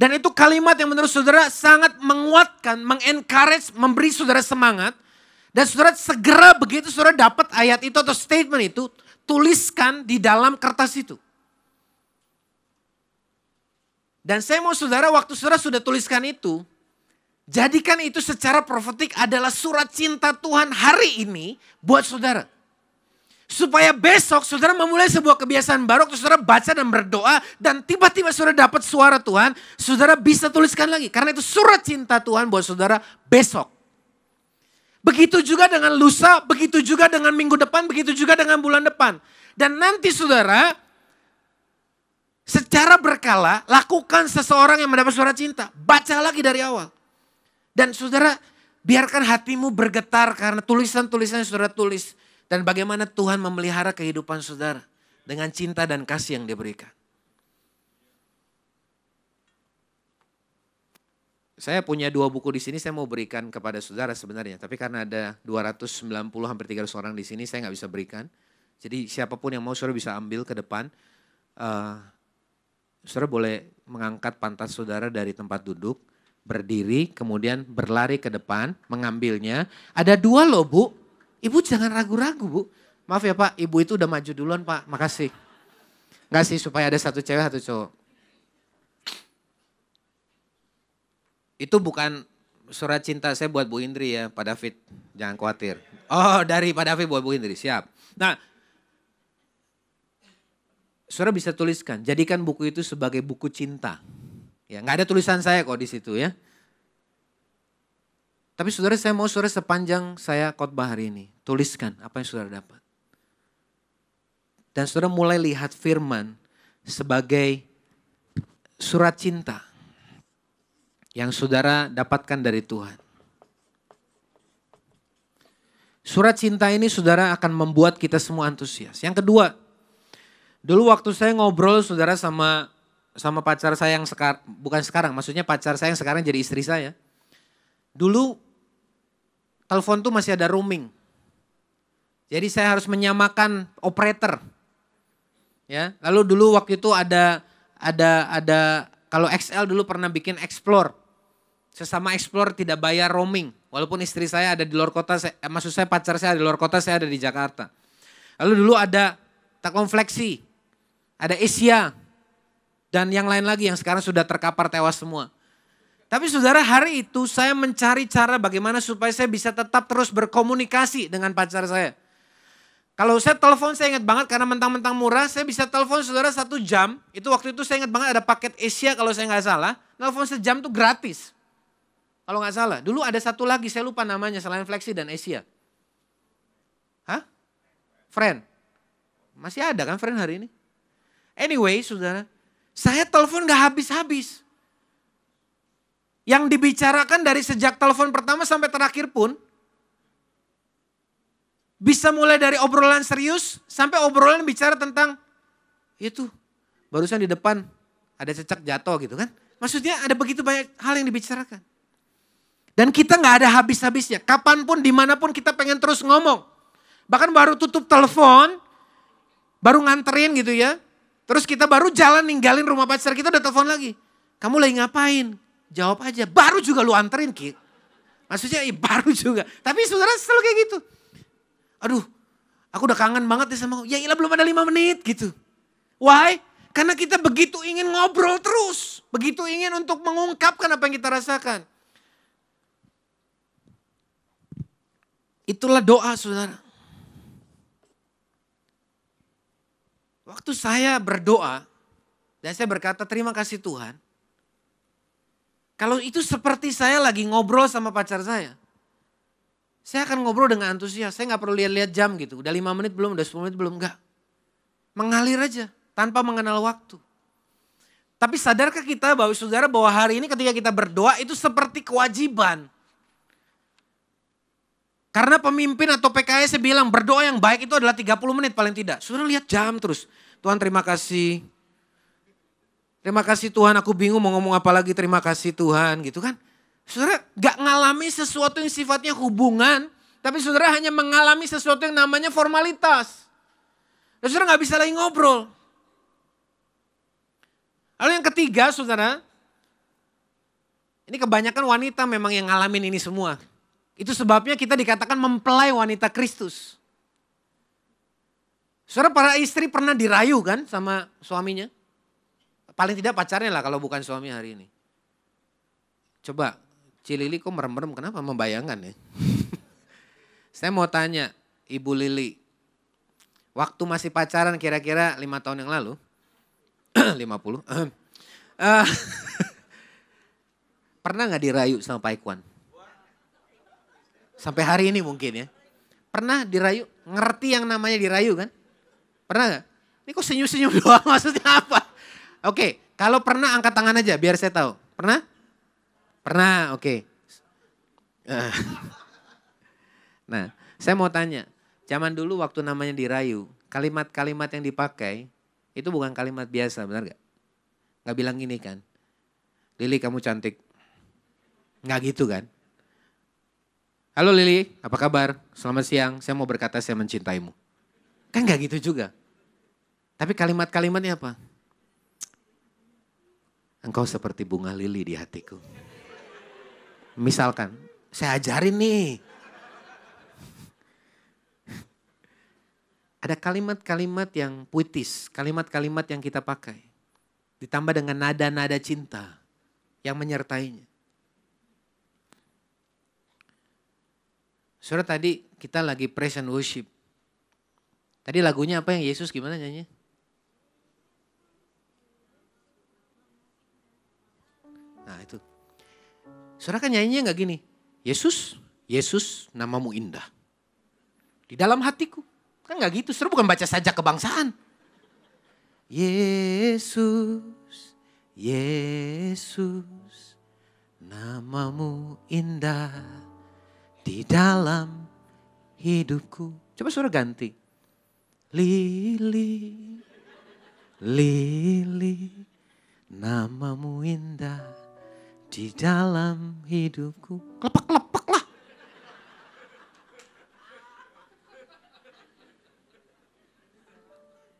Dan itu kalimat yang menurut saudara sangat menguatkan, mengencourage, memberi saudara semangat. Dan saudara segera begitu saudara dapat ayat itu atau statement itu, tuliskan di dalam kertas itu. Dan saya mau saudara waktu saudara sudah tuliskan itu, Jadikan itu secara profetik adalah surat cinta Tuhan hari ini buat saudara. Supaya besok saudara memulai sebuah kebiasaan baru, saudara baca dan berdoa, dan tiba-tiba saudara dapat suara Tuhan, saudara bisa tuliskan lagi. Karena itu surat cinta Tuhan buat saudara besok. Begitu juga dengan lusa, begitu juga dengan minggu depan, begitu juga dengan bulan depan. Dan nanti saudara, secara berkala, lakukan seseorang yang mendapat surat cinta. Baca lagi dari awal. Dan saudara, biarkan hatimu bergetar karena tulisan-tulisan saudara tulis. Dan bagaimana Tuhan memelihara kehidupan saudara dengan cinta dan kasih yang diberikan. Saya punya dua buku di sini, saya mau berikan kepada saudara sebenarnya. Tapi karena ada 290 hampir 300 orang di sini, saya nggak bisa berikan. Jadi siapapun yang mau saudara bisa ambil ke depan. Uh, saudara boleh mengangkat pantat saudara dari tempat duduk berdiri, kemudian berlari ke depan, mengambilnya. Ada dua loh bu, ibu jangan ragu-ragu bu. Maaf ya pak, ibu itu udah maju duluan pak, makasih. Enggak sih, supaya ada satu cewek, satu cowok. Itu bukan surat cinta saya buat Bu Indri ya, Pak David. Jangan khawatir. Oh, dari Pak David buat Bu Indri, siap. Nah, Saudara bisa tuliskan, jadikan buku itu sebagai buku cinta. Ya, nggak ada tulisan saya kok di situ ya. Tapi saudara saya mau saudara sepanjang saya khotbah hari ini, tuliskan apa yang saudara dapat. Dan saudara mulai lihat firman sebagai surat cinta yang saudara dapatkan dari Tuhan. Surat cinta ini saudara akan membuat kita semua antusias. Yang kedua, dulu waktu saya ngobrol saudara sama sama pacar saya yang sekarang, bukan sekarang, maksudnya pacar saya yang sekarang jadi istri saya. Dulu telepon tuh masih ada roaming. Jadi saya harus menyamakan operator. Ya, lalu dulu waktu itu ada ada ada kalau XL dulu pernah bikin Explore. Sesama Explore tidak bayar roaming. Walaupun istri saya ada di luar kota, saya, eh, maksud saya pacar saya ada di luar kota, saya ada di Jakarta. Lalu dulu ada Takom Flexi, ada Asia, dan yang lain lagi yang sekarang sudah terkapar tewas semua. Tapi saudara hari itu saya mencari cara bagaimana supaya saya bisa tetap terus berkomunikasi dengan pacar saya. Kalau saya telepon saya ingat banget karena mentang-mentang murah saya bisa telepon saudara satu jam. Itu waktu itu saya ingat banget ada paket Asia kalau saya nggak salah. Telepon sejam tuh gratis. Kalau nggak salah. Dulu ada satu lagi saya lupa namanya selain Flexi dan Asia. Hah? Friend. Masih ada kan friend hari ini? Anyway saudara saya telepon gak habis-habis. Yang dibicarakan dari sejak telepon pertama sampai terakhir pun, bisa mulai dari obrolan serius sampai obrolan bicara tentang itu. Barusan di depan ada cecak jatuh gitu kan. Maksudnya ada begitu banyak hal yang dibicarakan. Dan kita nggak ada habis-habisnya. Kapanpun, dimanapun kita pengen terus ngomong. Bahkan baru tutup telepon, baru nganterin gitu ya. Terus kita baru jalan ninggalin rumah pacar kita udah telepon lagi. Kamu lagi ngapain? Jawab aja. Baru juga lu anterin Ki. Maksudnya ya baru juga. Tapi saudara selalu kayak gitu. Aduh aku udah kangen banget nih sama kamu. Ya ilah belum ada lima menit gitu. Why? Karena kita begitu ingin ngobrol terus. Begitu ingin untuk mengungkapkan apa yang kita rasakan. Itulah doa saudara. Waktu saya berdoa dan saya berkata terima kasih Tuhan. Kalau itu seperti saya lagi ngobrol sama pacar saya. Saya akan ngobrol dengan antusias. Saya nggak perlu lihat-lihat jam gitu. Udah lima menit belum, udah sepuluh menit belum, enggak. Mengalir aja tanpa mengenal waktu. Tapi sadarkah kita bahwa saudara bahwa hari ini ketika kita berdoa itu seperti kewajiban. Karena pemimpin atau PKS bilang berdoa yang baik itu adalah 30 menit paling tidak. Saudara lihat jam terus. Tuhan terima kasih. Terima kasih Tuhan aku bingung mau ngomong apa lagi terima kasih Tuhan gitu kan. Saudara gak ngalami sesuatu yang sifatnya hubungan. Tapi saudara hanya mengalami sesuatu yang namanya formalitas. Dan saudara gak bisa lagi ngobrol. Lalu yang ketiga saudara. Ini kebanyakan wanita memang yang ngalamin ini semua. Itu sebabnya kita dikatakan mempelai wanita Kristus. Saudara para istri pernah dirayu kan sama suaminya? Paling tidak pacarnya lah kalau bukan suami hari ini. Coba Cilili kok merem-merem kenapa membayangkan ya? (laughs) Saya mau tanya Ibu Lili. Waktu masih pacaran kira-kira lima tahun yang lalu. 50. (clears throat) uh, (clears throat) eh, (laughs) pernah gak dirayu sama Pak Ikwan? Sampai hari ini mungkin ya. Pernah dirayu? Ngerti yang namanya dirayu kan? Pernah gak? Ini kok senyum-senyum (laughs) doang maksudnya apa? Oke, kalau pernah angkat tangan aja biar saya tahu. Pernah? Pernah, oke. (laughs) Nah, saya mau tanya. Zaman dulu waktu namanya dirayu, kalimat-kalimat yang dipakai itu bukan kalimat biasa, benar gak? Gak bilang gini kan, Lili kamu cantik. Gak gitu kan? Halo Lili, apa kabar? Selamat siang, saya mau berkata saya mencintaimu. Kan gak gitu juga. Tapi kalimat-kalimatnya apa? Engkau seperti bunga lili di hatiku. Misalkan, saya ajarin nih. Ada kalimat-kalimat yang puitis, kalimat-kalimat yang kita pakai. Ditambah dengan nada-nada cinta yang menyertainya. Saudara tadi kita lagi praise and worship. Tadi lagunya apa yang Yesus gimana nyanyi? Nah itu. Saudara kan nyanyinya nggak gini. Yesus, Yesus namamu indah. Di dalam hatiku. Kan nggak gitu, saudara bukan baca saja kebangsaan. Yesus, Yesus namamu indah di dalam hidupku. Coba suruh ganti. Lili, lili, namamu indah di dalam hidupku. Kelepak-kelepak lah.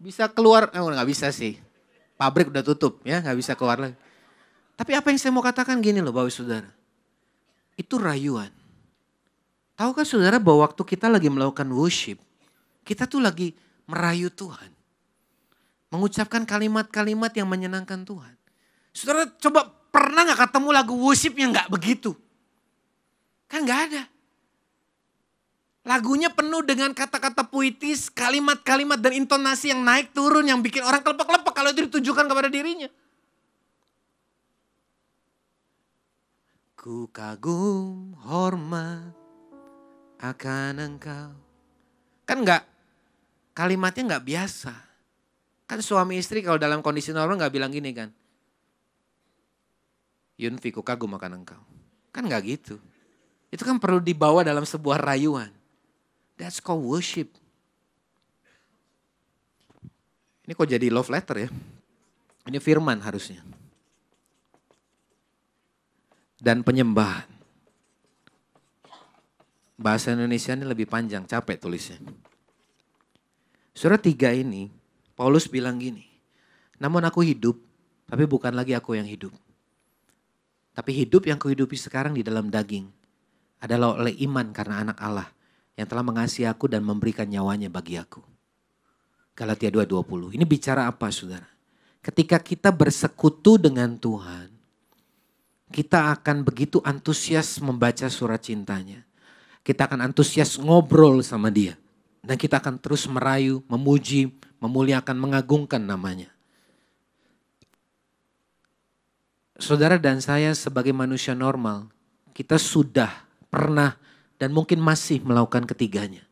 Bisa keluar, eh nggak bisa sih. Pabrik udah tutup ya, nggak bisa keluar lagi. Tapi apa yang saya mau katakan gini loh Bapak Saudara. Itu rayuan. Tahukah saudara bahwa waktu kita lagi melakukan worship, kita tuh lagi merayu Tuhan. Mengucapkan kalimat-kalimat yang menyenangkan Tuhan. Saudara coba pernah gak ketemu lagu worship yang gak begitu? Kan gak ada. Lagunya penuh dengan kata-kata puitis, kalimat-kalimat dan intonasi yang naik turun yang bikin orang kelepek-kelepek kalau itu ditujukan kepada dirinya. Ku kagum hormat akan engkau. Kan enggak, kalimatnya enggak biasa. Kan suami istri kalau dalam kondisi normal enggak bilang gini kan. Yunfiku kagum akan engkau. Kan enggak gitu. Itu kan perlu dibawa dalam sebuah rayuan. That's called worship. Ini kok jadi love letter ya? Ini firman harusnya. Dan penyembahan. Bahasa Indonesia ini lebih panjang, capek tulisnya. Surat 3 ini, Paulus bilang gini, namun aku hidup, tapi bukan lagi aku yang hidup. Tapi hidup yang kuhidupi sekarang di dalam daging adalah oleh iman karena anak Allah yang telah mengasihi aku dan memberikan nyawanya bagi aku. Galatia 2.20. Ini bicara apa saudara? Ketika kita bersekutu dengan Tuhan, kita akan begitu antusias membaca surat cintanya kita akan antusias ngobrol sama dia. Dan kita akan terus merayu, memuji, memuliakan, mengagungkan namanya. Saudara dan saya sebagai manusia normal, kita sudah pernah dan mungkin masih melakukan ketiganya.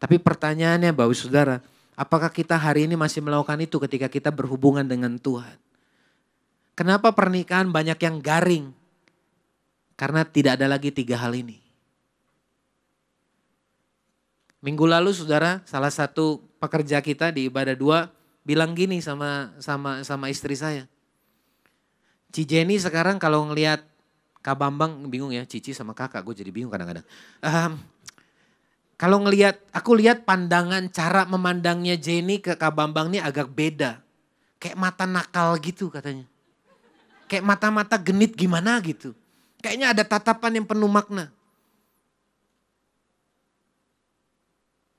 Tapi pertanyaannya bahwa saudara, apakah kita hari ini masih melakukan itu ketika kita berhubungan dengan Tuhan? Kenapa pernikahan banyak yang garing? Karena tidak ada lagi tiga hal ini. Minggu lalu saudara salah satu pekerja kita di ibadah dua bilang gini sama sama sama istri saya. Cijeni sekarang kalau ngelihat Kak Bambang bingung ya, Cici sama kakak, gue jadi bingung kadang-kadang. Um, kalau ngelihat, aku lihat pandangan cara memandangnya Jenny ke Kak Bambang ini agak beda. Kayak mata nakal gitu katanya. Kayak mata-mata genit gimana gitu. Kayaknya ada tatapan yang penuh makna.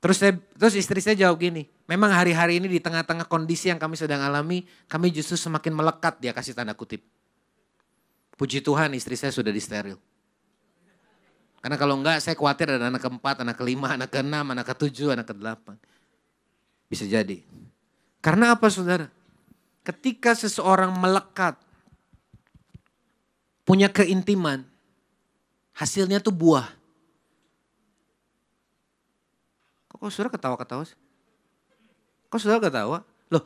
Terus saya, terus istri saya jawab gini, memang hari-hari ini di tengah-tengah kondisi yang kami sedang alami, kami justru semakin melekat dia kasih tanda kutip. Puji Tuhan istri saya sudah disteril. Karena kalau enggak saya khawatir ada anak keempat, anak kelima, anak keenam, anak ketujuh, anak kedelapan. Bisa jadi. Karena apa saudara? Ketika seseorang melekat, punya keintiman, hasilnya tuh buah. Kok saudara ketawa-ketawa sih? Kok saudara ketawa? Loh,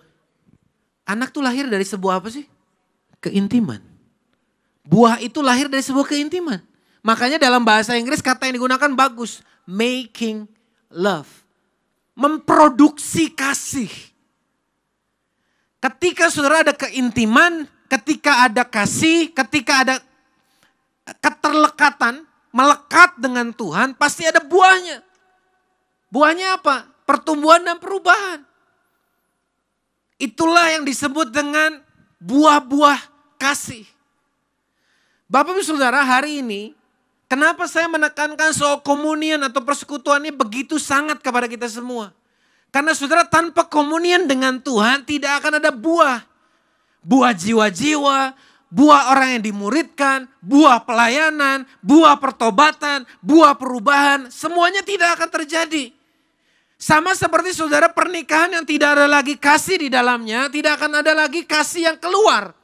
anak tuh lahir dari sebuah apa sih? Keintiman. Buah itu lahir dari sebuah keintiman. Makanya dalam bahasa Inggris kata yang digunakan bagus. Making love. Memproduksi kasih. Ketika saudara ada keintiman, ketika ada kasih, ketika ada keterlekatan, melekat dengan Tuhan, pasti ada buahnya. Buahnya apa? Pertumbuhan dan perubahan. Itulah yang disebut dengan buah-buah kasih. Bapak Ibu Saudara, hari ini kenapa saya menekankan soal komunian atau persekutuan ini begitu sangat kepada kita semua? Karena Saudara tanpa komunian dengan Tuhan tidak akan ada buah. Buah jiwa-jiwa, buah orang yang dimuridkan, buah pelayanan, buah pertobatan, buah perubahan, semuanya tidak akan terjadi. Sama seperti saudara pernikahan yang tidak ada lagi kasih di dalamnya, tidak akan ada lagi kasih yang keluar.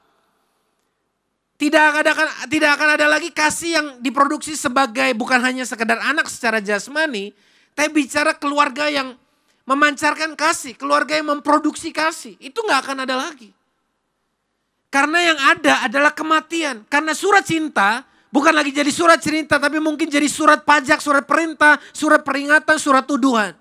Tidak akan ada tidak akan ada lagi kasih yang diproduksi sebagai bukan hanya sekedar anak secara jasmani, tapi bicara keluarga yang memancarkan kasih, keluarga yang memproduksi kasih. Itu nggak akan ada lagi. Karena yang ada adalah kematian. Karena surat cinta bukan lagi jadi surat cerita, tapi mungkin jadi surat pajak, surat perintah, surat peringatan, surat tuduhan.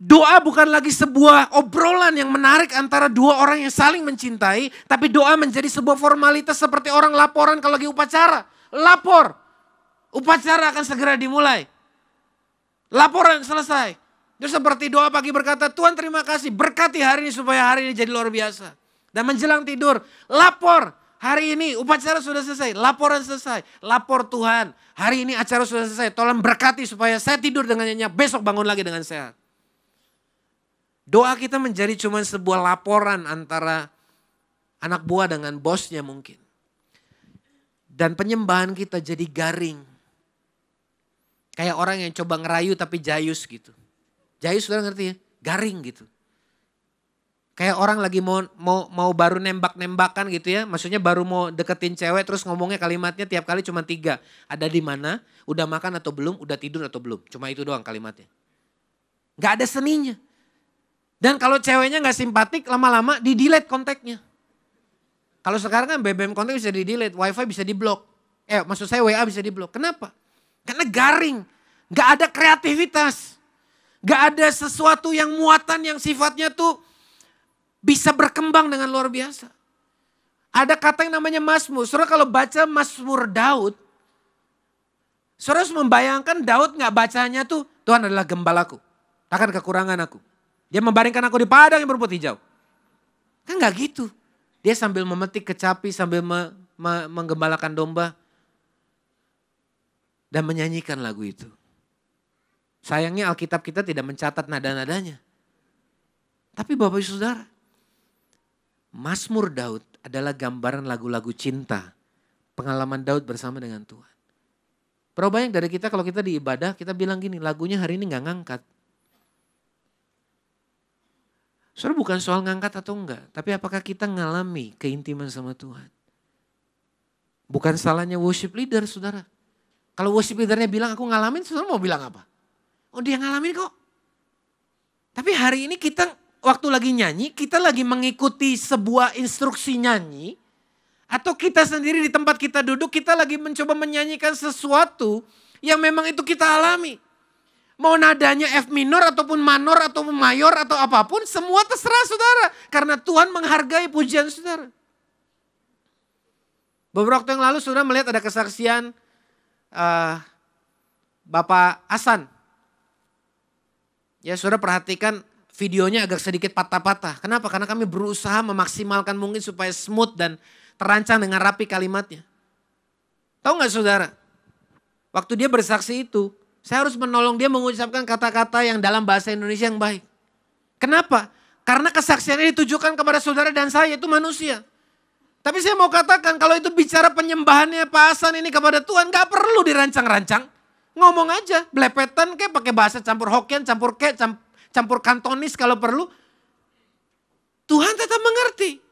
Doa bukan lagi sebuah obrolan yang menarik antara dua orang yang saling mencintai, tapi doa menjadi sebuah formalitas seperti orang laporan kalau lagi upacara. Lapor. Upacara akan segera dimulai. Laporan selesai. itu seperti doa pagi berkata, Tuhan terima kasih, berkati hari ini supaya hari ini jadi luar biasa. Dan menjelang tidur, lapor. Hari ini upacara sudah selesai, laporan selesai. Lapor Tuhan, hari ini acara sudah selesai. Tolong berkati supaya saya tidur dengan nyenyak, besok bangun lagi dengan sehat. Doa kita menjadi cuma sebuah laporan antara anak buah dengan bosnya mungkin. Dan penyembahan kita jadi garing. Kayak orang yang coba ngerayu tapi jayus gitu. Jayus sudah ngerti ya? Garing gitu. Kayak orang lagi mau mau mau baru nembak-nembakan gitu ya. Maksudnya baru mau deketin cewek terus ngomongnya kalimatnya tiap kali cuma tiga. Ada di mana, udah makan atau belum, udah tidur atau belum. Cuma itu doang kalimatnya. Gak ada seninya. Dan kalau ceweknya nggak simpatik, lama-lama di delete kontaknya. Kalau sekarang kan BBM kontak bisa di delete, wifi bisa diblok. Eh maksud saya WA bisa diblok. Kenapa? Karena garing, nggak ada kreativitas. Nggak ada sesuatu yang muatan yang sifatnya tuh bisa berkembang dengan luar biasa. Ada kata yang namanya Masmur. Suruh kalau baca Masmur Daud, saudara harus membayangkan Daud nggak bacanya tuh, Tuhan adalah gembalaku, takkan kekurangan aku. Dia membaringkan aku di padang yang berumput hijau. Kan gak gitu. Dia sambil memetik kecapi, sambil me, me, menggembalakan domba. Dan menyanyikan lagu itu. Sayangnya Alkitab kita tidak mencatat nada-nadanya. Tapi Bapak Ibu Saudara, Masmur Daud adalah gambaran lagu-lagu cinta. Pengalaman Daud bersama dengan Tuhan. Perlu banyak dari kita kalau kita di ibadah, kita bilang gini, lagunya hari ini gak ngangkat. Soalnya bukan soal ngangkat atau enggak, tapi apakah kita ngalami keintiman sama Tuhan? Bukan salahnya worship leader, saudara. Kalau worship leadernya bilang aku ngalamin, saudara mau bilang apa? Oh dia ngalamin kok. Tapi hari ini kita waktu lagi nyanyi, kita lagi mengikuti sebuah instruksi nyanyi. Atau kita sendiri di tempat kita duduk, kita lagi mencoba menyanyikan sesuatu yang memang itu kita alami. Mau nadanya F minor ataupun manor ataupun mayor atau apapun semua terserah saudara. Karena Tuhan menghargai pujian saudara. Beberapa waktu yang lalu saudara melihat ada kesaksian uh, Bapak Hasan. Ya saudara perhatikan videonya agak sedikit patah-patah. Kenapa? Karena kami berusaha memaksimalkan mungkin supaya smooth dan terancang dengan rapi kalimatnya. Tahu nggak saudara? Waktu dia bersaksi itu, saya harus menolong dia mengucapkan kata-kata yang dalam bahasa Indonesia yang baik. Kenapa? Karena kesaksiannya ditujukan kepada saudara dan saya itu manusia. Tapi saya mau katakan kalau itu bicara penyembahannya Pak Hasan ini kepada Tuhan gak perlu dirancang-rancang. Ngomong aja, belepetan kayak pakai bahasa campur Hokkien, campur ke, campur kantonis kalau perlu. Tuhan tetap mengerti.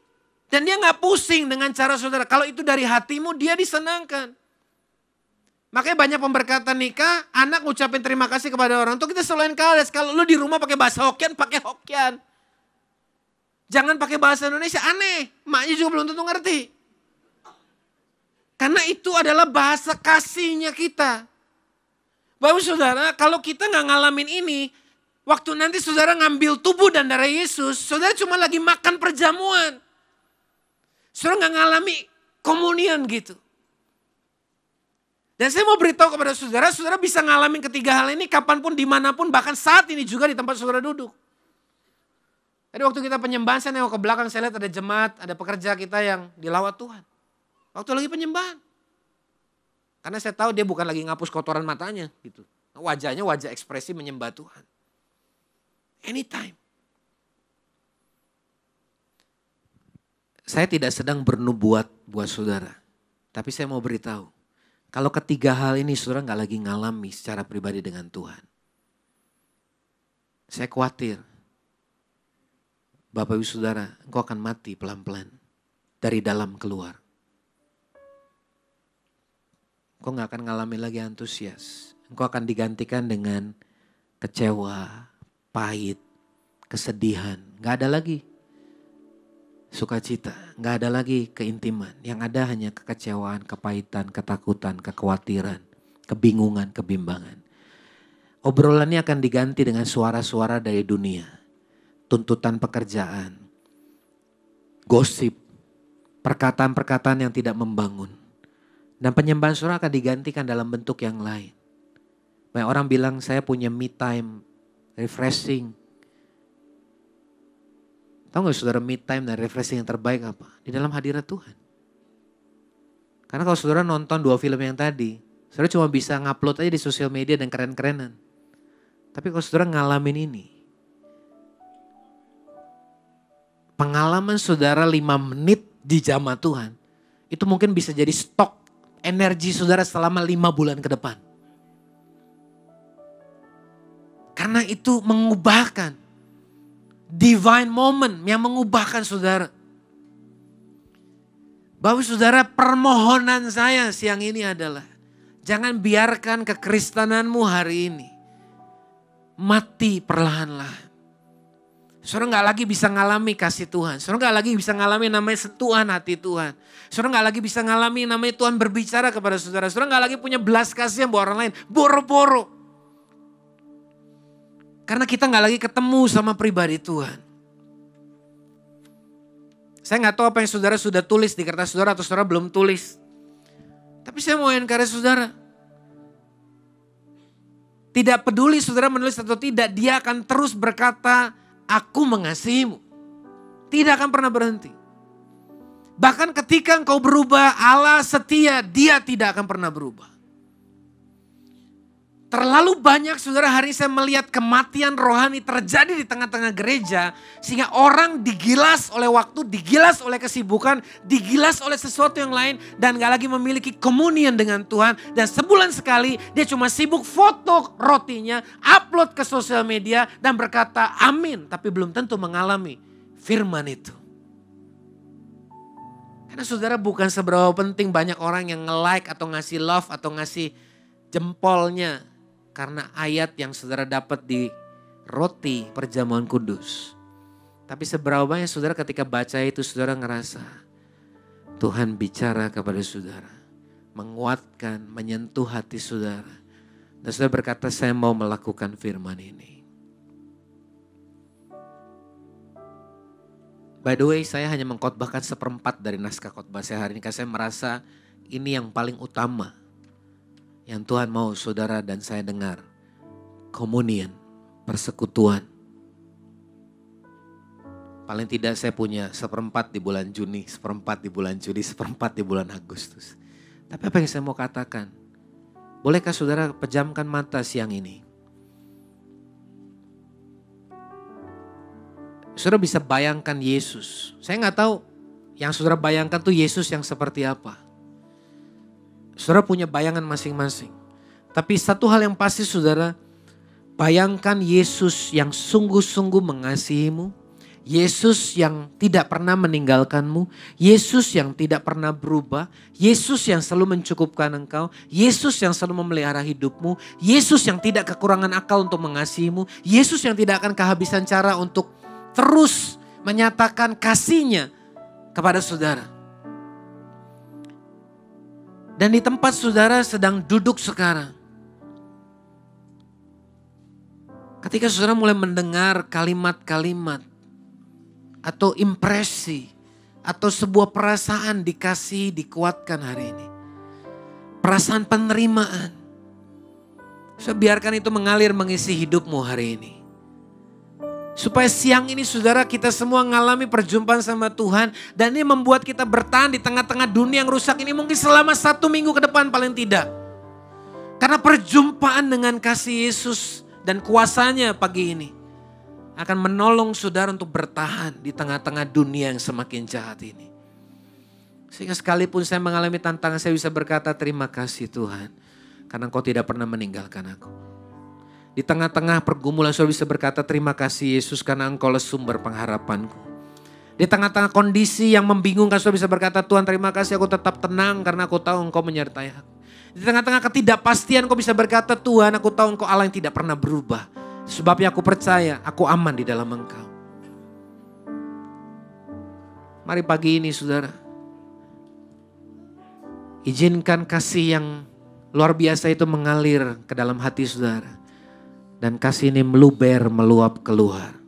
Dan dia gak pusing dengan cara saudara. Kalau itu dari hatimu, dia disenangkan. Makanya banyak pemberkatan nikah, anak ngucapin terima kasih kepada orang tua, kita selain kales. Kalau lu di rumah pakai bahasa Hokian, pakai Hokian. Jangan pakai bahasa Indonesia, aneh. Maknya juga belum tentu ngerti. Karena itu adalah bahasa kasihnya kita. Bapak saudara, kalau kita nggak ngalamin ini, waktu nanti saudara ngambil tubuh dan darah Yesus, saudara cuma lagi makan perjamuan. Saudara nggak ngalami komunian gitu. Dan saya mau beritahu kepada saudara, saudara bisa ngalamin ketiga hal ini kapanpun, dimanapun, bahkan saat ini juga di tempat saudara duduk. Tadi waktu kita penyembahan, saya nengok ke belakang, saya lihat ada jemaat, ada pekerja kita yang dilawat Tuhan. Waktu lagi penyembahan. Karena saya tahu dia bukan lagi ngapus kotoran matanya gitu. Wajahnya wajah ekspresi menyembah Tuhan. Anytime. Saya tidak sedang bernubuat buat saudara. Tapi saya mau beritahu kalau ketiga hal ini saudara nggak lagi ngalami secara pribadi dengan Tuhan. Saya khawatir. Bapak ibu saudara, engkau akan mati pelan-pelan. Dari dalam keluar. Engkau nggak akan ngalami lagi antusias. Engkau akan digantikan dengan kecewa, pahit, kesedihan. Nggak ada lagi sukacita, nggak ada lagi keintiman. Yang ada hanya kekecewaan, kepahitan, ketakutan, kekhawatiran, kebingungan, kebimbangan. Obrolannya akan diganti dengan suara-suara dari dunia, tuntutan pekerjaan, gosip, perkataan-perkataan yang tidak membangun. Dan penyembahan surah akan digantikan dalam bentuk yang lain. Banyak orang bilang saya punya me time, refreshing, Tahu gak saudara mid time dan refreshing yang terbaik apa? Di dalam hadirat Tuhan. Karena kalau saudara nonton dua film yang tadi, saudara cuma bisa ngupload aja di sosial media dan keren-kerenan. Tapi kalau saudara ngalamin ini, pengalaman saudara lima menit di jamaah Tuhan, itu mungkin bisa jadi stok energi saudara selama lima bulan ke depan. Karena itu mengubahkan divine moment yang mengubahkan saudara. Bahwa saudara permohonan saya siang ini adalah jangan biarkan kekristenanmu hari ini mati perlahan-lahan. Saudara nggak lagi bisa ngalami kasih Tuhan. Saudara nggak lagi bisa ngalami namanya sentuhan hati Tuhan. Saudara nggak lagi bisa ngalami namanya Tuhan berbicara kepada saudara. Saudara nggak lagi punya belas kasihan buat orang lain. Boro-boro. Karena kita nggak lagi ketemu sama pribadi Tuhan. Saya nggak tahu apa yang saudara sudah tulis di kertas saudara atau saudara belum tulis. Tapi saya mau encourage saudara. Tidak peduli saudara menulis atau tidak, dia akan terus berkata, aku mengasihimu. Tidak akan pernah berhenti. Bahkan ketika engkau berubah, Allah setia, dia tidak akan pernah berubah. Terlalu banyak saudara hari saya melihat kematian rohani terjadi di tengah-tengah gereja. Sehingga orang digilas oleh waktu, digilas oleh kesibukan, digilas oleh sesuatu yang lain. Dan gak lagi memiliki komunian dengan Tuhan. Dan sebulan sekali dia cuma sibuk foto rotinya, upload ke sosial media dan berkata amin. Tapi belum tentu mengalami firman itu. Karena saudara bukan seberapa penting banyak orang yang nge-like atau ngasih love atau ngasih jempolnya karena ayat yang saudara dapat di roti perjamuan kudus. Tapi seberapa banyak saudara ketika baca itu saudara ngerasa Tuhan bicara kepada saudara. Menguatkan, menyentuh hati saudara. Dan saudara berkata saya mau melakukan firman ini. By the way saya hanya mengkhotbahkan seperempat dari naskah khotbah saya hari ini. Karena saya merasa ini yang paling utama yang Tuhan mau saudara dan saya dengar. Komunian, persekutuan. Paling tidak saya punya seperempat di bulan Juni, seperempat di bulan Juli, seperempat di bulan Agustus. Tapi apa yang saya mau katakan? Bolehkah saudara pejamkan mata siang ini? Saudara bisa bayangkan Yesus. Saya nggak tahu yang saudara bayangkan tuh Yesus yang seperti apa. Saudara punya bayangan masing-masing. Tapi satu hal yang pasti saudara, bayangkan Yesus yang sungguh-sungguh mengasihimu, Yesus yang tidak pernah meninggalkanmu, Yesus yang tidak pernah berubah, Yesus yang selalu mencukupkan engkau, Yesus yang selalu memelihara hidupmu, Yesus yang tidak kekurangan akal untuk mengasihimu, Yesus yang tidak akan kehabisan cara untuk terus menyatakan kasihnya kepada saudara. Dan di tempat saudara sedang duduk sekarang. Ketika saudara mulai mendengar kalimat-kalimat atau impresi atau sebuah perasaan dikasih dikuatkan hari ini. Perasaan penerimaan. Saya biarkan itu mengalir mengisi hidupmu hari ini. Supaya siang ini saudara kita semua mengalami perjumpaan sama Tuhan. Dan ini membuat kita bertahan di tengah-tengah dunia yang rusak ini mungkin selama satu minggu ke depan paling tidak. Karena perjumpaan dengan kasih Yesus dan kuasanya pagi ini. Akan menolong saudara untuk bertahan di tengah-tengah dunia yang semakin jahat ini. Sehingga sekalipun saya mengalami tantangan saya bisa berkata terima kasih Tuhan. Karena engkau tidak pernah meninggalkan aku. Di tengah-tengah pergumulan saudara bisa berkata terima kasih Yesus karena engkau adalah sumber pengharapanku. Di tengah-tengah kondisi yang membingungkan saudara bisa berkata Tuhan terima kasih aku tetap tenang karena aku tahu engkau menyertai aku. Di tengah-tengah ketidakpastian kau bisa berkata Tuhan aku tahu engkau Allah yang tidak pernah berubah. Sebabnya aku percaya aku aman di dalam engkau. Mari pagi ini saudara. Izinkan kasih yang luar biasa itu mengalir ke dalam hati saudara dan kasih ini meluber meluap keluar.